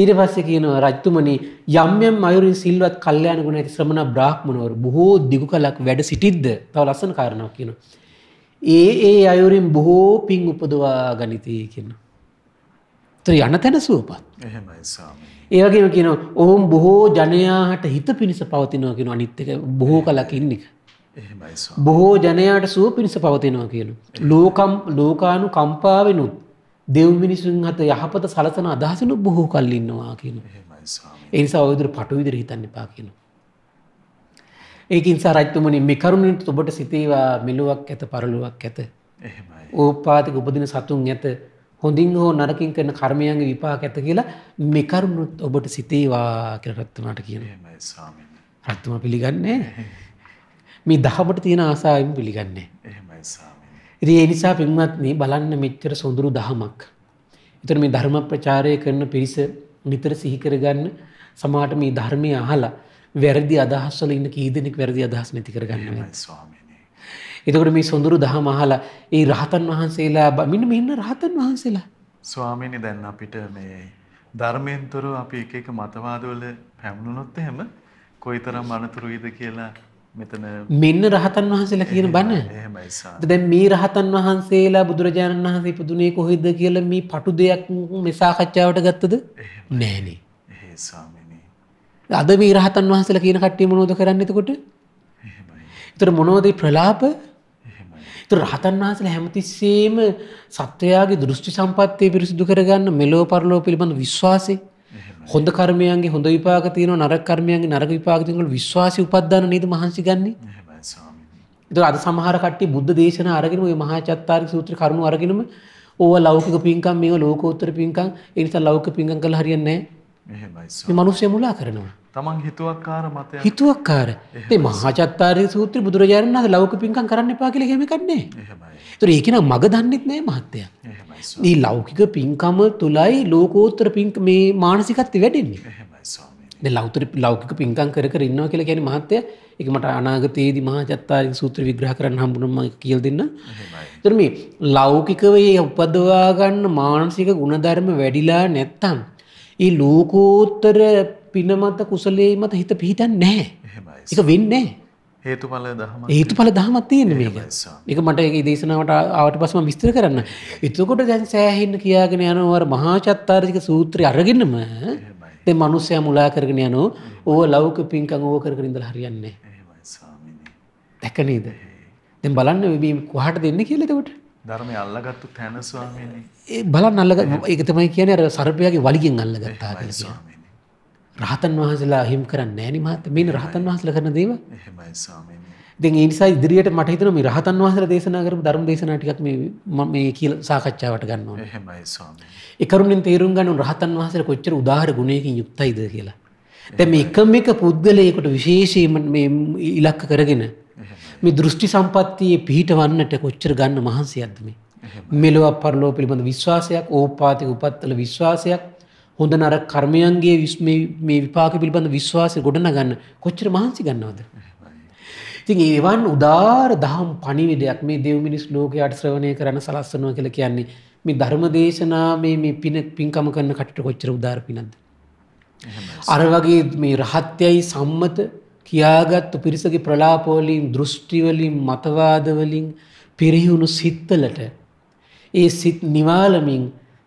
Speaker 2: ඊට පස්සේ කියනවා රජතුමනි යම් යම් අයුරින් සිල්වත් කල්යාණ ගුණ ඇති ශ්‍රමණ බ්‍රාහ්මණවරු බොහෝ දිගු කලක් වැඩ සිටිද්ද තව ලස්සන කාරණාවක් කියනවා. ඒ ඒ අයුරින් බොහෝ පිං උපදවා ගනිතී කියනවා. තො යන තැන සුවපත් ඒවගේම කියන ඔවුන් බොහෝ ජනයාට හිත පිණිස පවතිනවා කියෙන අනිත්තක බොහෝ කලකින්නෙක බොහෝ ජනයාට සුව පිණිස පවතිනවා කියනු. ලෝකම් ලෝකානු කම්පාවෙනුත් දෙව් මිනිසුන් හත යහපත සලසන අදහසනු බොහෝ කල්ලින්නවා කියන. ඒනිසා ඔයදුර පටු විදිර හිතන්න එපා කියන. ඒකින් සරත්තුමනි මෙකරුණට ඔබට සිතේවා මෙලුවක් ඇත පරලුවක් ඇත. ඕපාතික උපදින සතුන් ඇත හොඳින් හෝ නරකින් කරන කර්මයන්ගේ විපාක ඇත කියලා මෙකරුණුත් ඔබට සිතේවා කියල රත්තුනට කියන රත්තුම පිළිගන්නේ මේ දහමට තියෙන ආසායම් පිළිගන්නේ ඉරි එනිසා පින්වත්න්නේ බලන්න මෙච්චර සොඳුරු දහමක්. එතුර මේ ධර්ම ප්‍රචාරය කරන පිරිස නිතර සිහිකරගන්න සමාට මේ ධර්මය අහලා වැරදි අදහස්වල ඉන්න කීදෙනෙක් වැරදි අදහස් නැතිකරගන්න ස්වාමය. එතකොට මේ සොඳුරු දහමහලා ඒ රහතන් වහන්සේලා බමින් මෙන්න රහතන් වහන්සේලා.
Speaker 1: ස්වාමීනි දැන් අපිට මේ ධර්මයෙන්තොරව අපි එක එක මතවාදවල පැමුණුනොත් එහෙම කොයිතරම් අනතුරුයිද කියලා මෙතන මෙන්න රහතන් වහන්සේලා කියන බණ
Speaker 2: දැන් මේ රහතන් වහන්සේලා බුදුරජාණන් වහන්සේ පුදුනේ කොහෙද කියලා මේ පටු දෙයක් මේ සාකච්ඡාවට ගත්තද නෑනේ අද මේ රහතන් වහන්සේලා කියන කට්ටිය මොනවද කරන්නේ එතකොට එතකොට මොනවද ප්‍රලාප රහතන් වහන්සල හැමතිස්සේම සත්වයාගේ දෘෂ්ටි සම්පත්තය පිරිසිදු කරගන්න මෙලෝ පරලෝ පිළිබඳ විශ්වාසය හොඳ කර්මයන්ගේ හොඳ විපාක තියන නරක කර්මයන්ගේ නරක විපාගතිවල විශ්වාසය උපදදාන නේද මහන්සි ගන්නේ ද අද සමහරට බුද්ධ දේශන අරගෙන ඔය මහාචත්තාරක සූත්‍ර කරුණු අරගෙනම ඕව ලෞකික පින්කම් මේ ලෝකෝත්තර පින්කම් එනිසා ලෞක පින්කම් කළ හරියන්නේ නැහැ. මේ මිනිස්සු මුලා කරනවා.
Speaker 1: තමන් හිතුවක්කාර මතය
Speaker 2: හිතුවක්කාර මහාචත්තාරය සූත්‍ර බුදුරජාණන් අද ලෞක පින්කම් කරන්න එපා කියල හෙමිකන්නේ තුර ඒකෙන මග දන්නෙත් නෑ මහත්තය ඒ ලෞකික පින්කම තුළයි ලෝකෝත්තර පින්ක මේ මානසිකත්ති වැඩෙන්නේ ලෞතර ලෞකික පින්කම් කර ඉන්නවා කියලා ගැන මහත්තය එකමට අනාගතයේද මහාචත්තාරක සූත්‍ර විග්‍රහ කරන්න හම්බුණම කියල් දෙන්න තුර මේ ලෞකිකවයේ උපදවාගන්න මානසික ගුණධර්ම වැඩිලා නැත්තම් ඒ ලෝකෝත්තර පිනමත කුසලයේ මත හිත පිහිටන් නැහැ. එක වෙන්නේ
Speaker 1: හේතුඵල දහම හේතුඵල
Speaker 2: දහමක් තියෙන මේක. මේක මට ඒ දේශනාවට ආවට පස්සේ මම විස්තර කරන්න. එතකොට දැන් සෑහෙන්න කියාගෙන යනවර මහා චත්තාරික සූත්‍රය අරගෙනම දැන් මිනිස්සයා මුලා කරගෙන යනෝ ඕව ලෞකික පින්කම් ඕව කරගෙන ඉඳලා හරියන්නේ නැහැ. එහෙමයි ස්වාමීනි. දැක නේද? දැන් බලන්න මේ කොහට දෙන්නේ කියලා එතකොට.
Speaker 1: ධර්මය අල්ලගත්තු තැන ස්වාමීනි.
Speaker 2: ඒ බලන්න අල්ලගත්තු ඒක තමයි කියන්නේ අර සර්පයාගේ වලිගෙන් අල්ලගත්තා කියලා. රහතන් වහන්සලා හිම් කරන්න ෑනි මහත මේ රහතන් වහසල කරන දේව දෙ නිසා ඉදිරියට මටහිතන මේ රහතන් වහසල දේශනා කරම ධර්ම දේශනාටිකක් මේ කියල සාකච්ඡාවට ගන්නවා හෙමයි එකරුණින් තේරුම් ගන්නු රහතන් වහසල කොච්චර උදාහර ගුණයකින් යුක්තයිද කියලා. තැ මේ එකම එක පුද්ගලයකොට විශේෂීම ඉලක්ක කරගෙන මේ දෘෂ්ටි සම්පත්තියේ පිහිටවන්නට කොච්චර ගන්න මහන්සි අදම. මෙලොව පරලෝ පිළිබඳ විශ්වාසයක් ඕපාතික උපත්තල විශ්වාසයක් හොඳ නර කර්මයන්ගේ මේ විපාක පිළිබඳ විශ්වාසය ගොඩනගන්න කොච්චර මහන්සි ගන්නවද. ඉතින් ඒවන් උදාර දහම් පණිවිඩයක් මේ දෙව් මිනිස් ලෝකයට ශ්‍රවණය කරන සලස්සනවා කියලා කියන්නේ මේ ධර්ම දේශනා මේ මේ පින පින්කම කරන කටට කොච්චර උදාර පිනද. අර වගේ මේ රහත්‍යයි සම්මත කියාගත්තු පිරිසගේ ප්‍රලාපෝලින් දෘෂ්ටිවලින් මතවාදවලින් පිරිහුණු සිත්තලට ඒ සිත් නිවාලමින්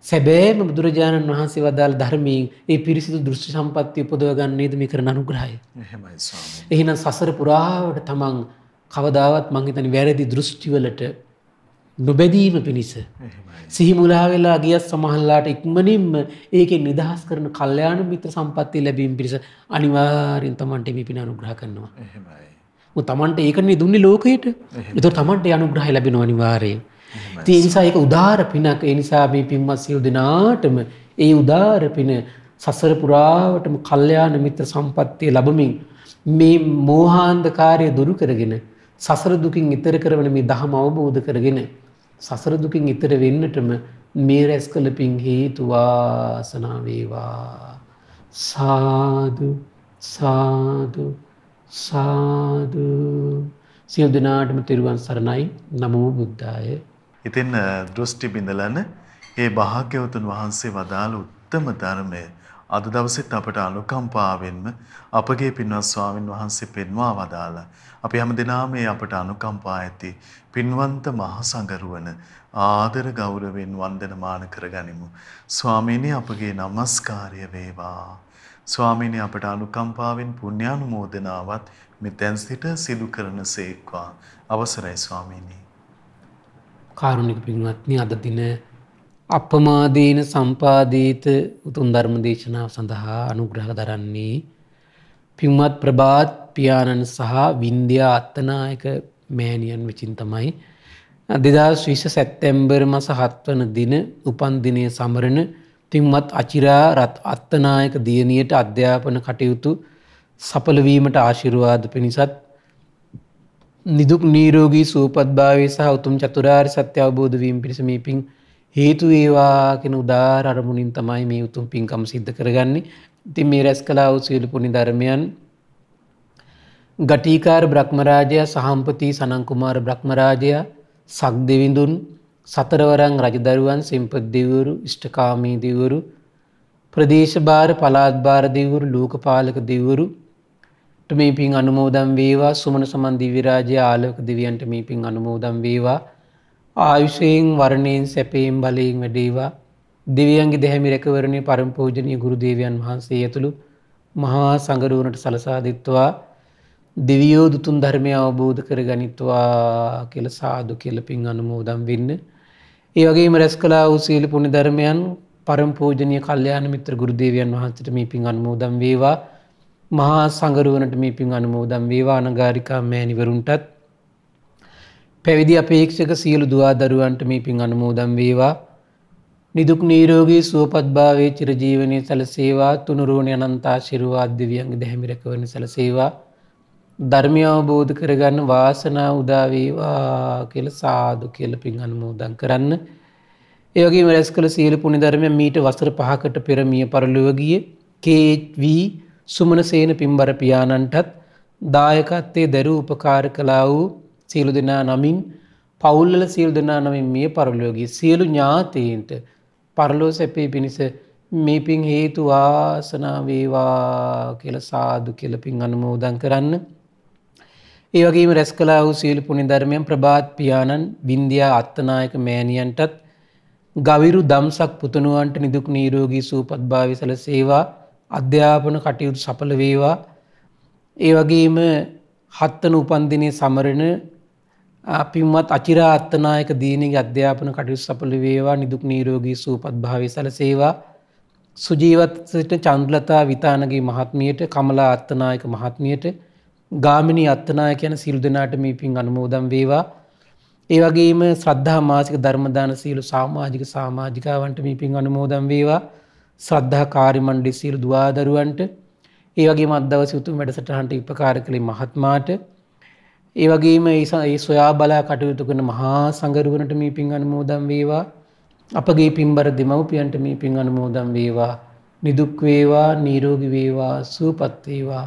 Speaker 2: සැබෑම බුදුරජාණන් වහන්සේ වදාළ ධර්මයෙන් ඒ පිරිසිදු දෘෂ්ටි සම්පත්තිය උපදවගන්නේද මේ කරන අනුග්‍රහය. එහෙනම් සසර පුරාවට තමන් කවදාවත් මං හිතන්නේ වැරදි දෘෂ්ටිවලට නොබැදීම පිණිස සිහිමුලා වෙලා ගියත් සමහරලාට ඉක්මනින්ම ඒකෙන් නිදහස් කරන කල්යාණ මිත්‍ර සම්පත්තිය ලැබීම පිණිස අනිවාර්යෙන් තමන්ට මේ පින අනුග්‍රහ කරනවා. එහෙමයි. තමන්ට ඒකනේ දුන්නේ ලෝකයට. ඒතකොට තමන්ට අනුග්‍රහය ලැබෙනවා අනිවාර්යෙන්. ඉතින් ඒ නිසා ඒක උදාාර පිනක්. ඒ නිසා මේ පින්වත් සියලු දෙනාටම ඒ උදාාර පින සසර පුරාවටම කල්යාණ මිත්‍ර සම්පත්තිය ලැබමින් මේ මෝහාන්ධකාරය දුරු කරගෙන සසර දුකින් ඈතර කරවන මේ ධහම අවබෝධ කරගෙන සසර දුකින් ඈතර වෙන්නටම මේ රැස් කළ පින් හේතු වාසනා වේවා සාදු සාදු සාදු සියලු දෙනාටම තෙරුවන් සරණයි නමෝ
Speaker 1: බුද්ධාය ඉතින් දෘෂ්ටි බිඳලන ඒ භාග්‍යවතුන් වහන්සේ වදාළ උත්තම ධර්මය අද දවසෙත් අපට අනුකම්පාවෙන්ම අපගේ පින්වත් ස්වාමින් වහන්සේ පෙන්වා වදාලා අපි හැම දිනම මේ අපට අනුකම්පා ඇති පින්වන්ත මහ සංගරුවන ආදර ගෞරවයෙන් වන්දනමාන කරගනිමු ස්වාමීනි අපගේ নমස්කාරය වේවා ස්වාමීනි අපට අනුකම්පාවෙන් පුණ්‍යානුමෝදනාවත් මෙතෙන් සිට සිදු කරන සේක්වා අවසරයි ස්වාමීනි
Speaker 2: කාරුණික පින්වත්නි අද දින අපමාදීන සම්පාදීත උතුම් ධර්ම දේශනාව සඳහා අනුග්‍රහ දරන්නේ පින්වත් ප්‍රභාත් පියාණන් සහ වින්දයා අත්තනායක මෑණියන් විචින් තමයි දෙදස් විශ සැත්තැම්බර් මස හත්වන දින උපන්දිනය සමරණ පින්වත් අචිරා රත් අත්තනායක දියණියට අධ්‍යාපන කටයුතු සපලවීමට ආශිරවාද පිණිසත් නිදුක් නීරෝගී සූපත්භාවේ සහ උතුම් චතුරාර් සත්‍ය අවබෝධවීම් පිරිසමී පින් හේතු ඒවා කෙන උදාර අරමුණින් තමයි මේ උතුම් පින්කම් සිද්ධ කරගන්නේ ඉතින් මේ රැස් කලා උසියලු පුුණි ධර්මයන් ගටීකාර බ්‍රහ්මරාජය සහම්පති සනංකුමාර බ්‍රහ්මරාජය සක් දෙවිඳුන් සතරවරං රජදරුවන් සෙම්පත් දෙවරු ෂ්ඨකාමී දෙවරු ප්‍රදේශභාර පලාත්භාර දෙවරු ලෝකපාලක දෙවරු මේ පින් අනුමෝදම් වේවා සුමන සමන් දිවිරාජය ආලෝක දෙවියන්ට මේ පින් අනුමෝදම් වේවා ආයුෂයෙන් වරණයෙන් සැපයෙන් බලයෙන් වැඩේවා දෙවියන්ගේ දැහැමි රැකවරණය පරම්පෝජනය ගුරු දේවයන් වහන්සේ ඇතුළු මහා සඟරුවනට සලසා දෙත්වා දෙවියෝ දුතුන් ධර්මය අවබෝධ කර ගනිත්වා කියල සාදු කියලපින් අනුමෝදම් වෙන්න. ඒ වගේම රැස් කලා උසේල පුුණ ධර්මයන් පරම්පෝජනය කල්්‍යයාන මිත්‍ර ගුරුදේවයන් වහන්සට මේ පින් අනුමෝදම් වේවා මහා සඟරුවනට මේ පින් අනුමෝදම් වේවා අනගාරිකා මෑණිවරුන්ටත් පැවිදි අපේක්ෂක සියලු දුවා දරුවන්ට මේ පින් අනුමෝදම් වේවා නිදුක් නීරෝගී සුවපත්භාවේ චිරජීවනය සැලසේවා තුනුරුවණ අනන්තා ශිරුවාද්‍යවියන්ගේ දැහැමිරකවන සැලසේවා ධර්මය අවබෝධ කරගන්න වාසනා උදාවේවා කියල සාදු කියල පින් අනුමෝදන් කරන්න. ඒගේ වැරැස් කළ සීල පුුණි ධර්මය මීට වසර පහකට පෙරමිය පරලුවගිය කේත්වී සුමනසේන පින්බර පියාණන්ටත් දායකත්තේ දැරු උපකාර කලා වූ සියලු දෙනා නමින් පවුල්ල සියල් දෙනා නමින් මිය පරලෝගී සියලු ඥාතීන්ට පරලෝ සැපේ පිණිස මේ පින් හේතු වාසනාවේවා කියල සාදු කියලපින් අනුමෝදන් කරන්න. ඒවගේම රැස් කලා වූ සියලු පුනි ධර්මයන් ප්‍රභාත් පියාණන් බින්දයා අත්තනායක මෑණියන්ටත් ගවිරු දම්සක් පුතනුවන්ට නිදුක් නීරෝගී සූපත්භාවි සල සේවා අධ්‍යාපන කටයුතු සඵල වේවා ඒ වගේම හත්තන උපන්දිනය සමරණ පින්වත් අචිරාත්තනායක දීනගේ අධ්‍යාපන කටයුතු සඵල වේවා නිදුක් නීරෝගී සූපත් භාවය සැලසේවා සුජීවත් සිට චන්ද්‍රලතා විතානගේ මහත්මියට කමලා අත්තනායක මහත්මියට ගාමිණී අත්තනායක යන සියලු දෙනාට මේ පින් අනුමෝදන් වේවා ඒ වගේම ශ්‍රද්ධා මාසික ධර්මදාන සියලු සමාජික සමාජිකාවන්ට මේ පින් අනුමෝදන් වේවා සද්ධහා කාරිමණ්ඩි සීල් දවාදරුවන්ට ඒ වගේ මදවස යුතු වැඩසටහන්ට ඉපකාර කළේ මහත්මාට ඒ වගේම ඒ සොයා බලා කටයුතු කන මහා සංගරුවනට මේ පින් අනමෝදම් වේවා අපගේ පින්බර දෙමව්පියන්ට මේ පින් අනමෝදම් වේවා නිදුක් වේවා නීරෝගි වේවා සූපත් වේවා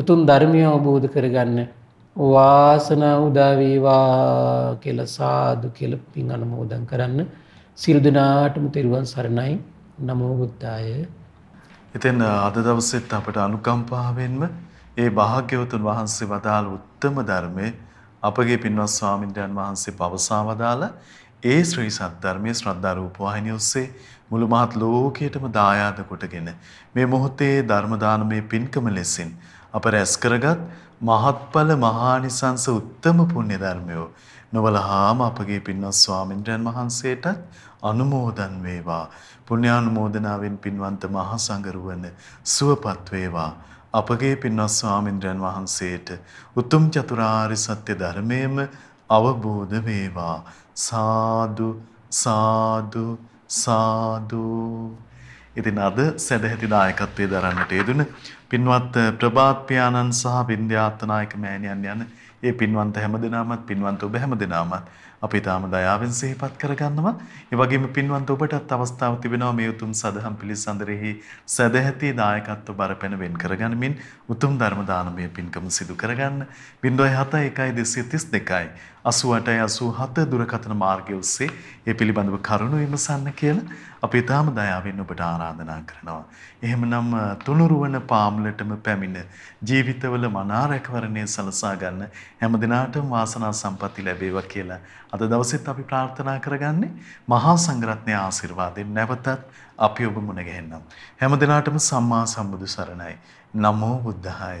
Speaker 2: උතුම් ධර්මය අවබෝධ කරගන්න වාසන උදාවේවා කෙල සාදු කෙල පින් අනමෝදන් කරන්න සිරුදනාටම තෙරුවන් සරණයි නමෝබුද්ධාය
Speaker 1: එතෙන් අද දවසෙත් අපට අනුකම්පාවෙන්ම ඒ භාග්‍යවතුන් වහන්සේ වදාළ උත්තම ධර්මය අපගේ පින්වත් ස්වාමින්ද්‍රයන් වහන්සේ පවසා වදාළ ඒ ශ්‍රී සද්ධර්මයේ ශ්‍රද්ධා රූප වාහිනිය ඔස්සේ මුළු මහත් ලෝකයටම දායාද කොටගෙන මේ මොහොතේ ධර්ම දානමේ පින්කම ලෙසින් අප රැස් කරගත් මහත්ඵල මහානිසංස උත්තම පුණ්‍ය ධර්මයෝ නොවලහාම අපගේ පින්වත් ස්වාමින්ද්‍රයන් වහන්සේටත් අනුමෝදන් වේවා පුණ්‍යානුමෝදනාවෙන් පින්වන්ත මහා සංඝරුවන සුවපත් වේවා. අපගේ පින්වත් ස්වාමින්ද්‍රයන් වහන්සේට උතුම් චතුරාර්ය සත්‍ය ධර්මයේම අවබෝධ වේවා. සාදු සාදු සාදු ඉතින් අද සැදැහැති දායකත්වයේ දරන්නට යෙදුන පින්වත් ප්‍රභාත් පියාණන් සහ වින්ද්‍යාත්නායක මෑණියන් යන ඒ පින්වන්ත හැමදෙනාමත් පින්වන්ත ඔබ හැමදෙනාමත් අපි තාම දයාවෙන් සිහිපත් කරගන්නවා. ඒ වගේම පින්වන්ත ඔබටත් අවස්ථාව තිබෙනවා මේ උතුම් සදහම් පිළිසඳරෙහි සදැහැති දායකත්ව බරපැන වෙන් කරගනිමින් උතුම් ධර්ම දානමය පින්කම සිදු කරගන්න. 071 232 අසුවටයි අසූ හත දුරකථන මාර්ගය ඔස්සේ ඒ පිළිබඳව කරුණු විමසන්න කියලා අපි ඉතාම දයාවෙන් ඔබට ආරාධනා කරනවා. එහෙමනම් තුනුරුවන පාමුලටම පැමිණ ජීවිතවල මනා රැකවරණය සලසා ගන්න හැම දිනාටම වාසනා සම්පatti ලැබේවා කියලා අද දවසෙත් අපි ප්‍රාර්ථනා කරගන්නේ මහා සංඝරත්නයේ ආශිර්වාදයෙන් නැවතත් අපි ඔබ මුණ ගැහෙන්නම්. හැම දිනාටම සම්මා සම්බුදු සරණයි. නමෝ බුද්ධාය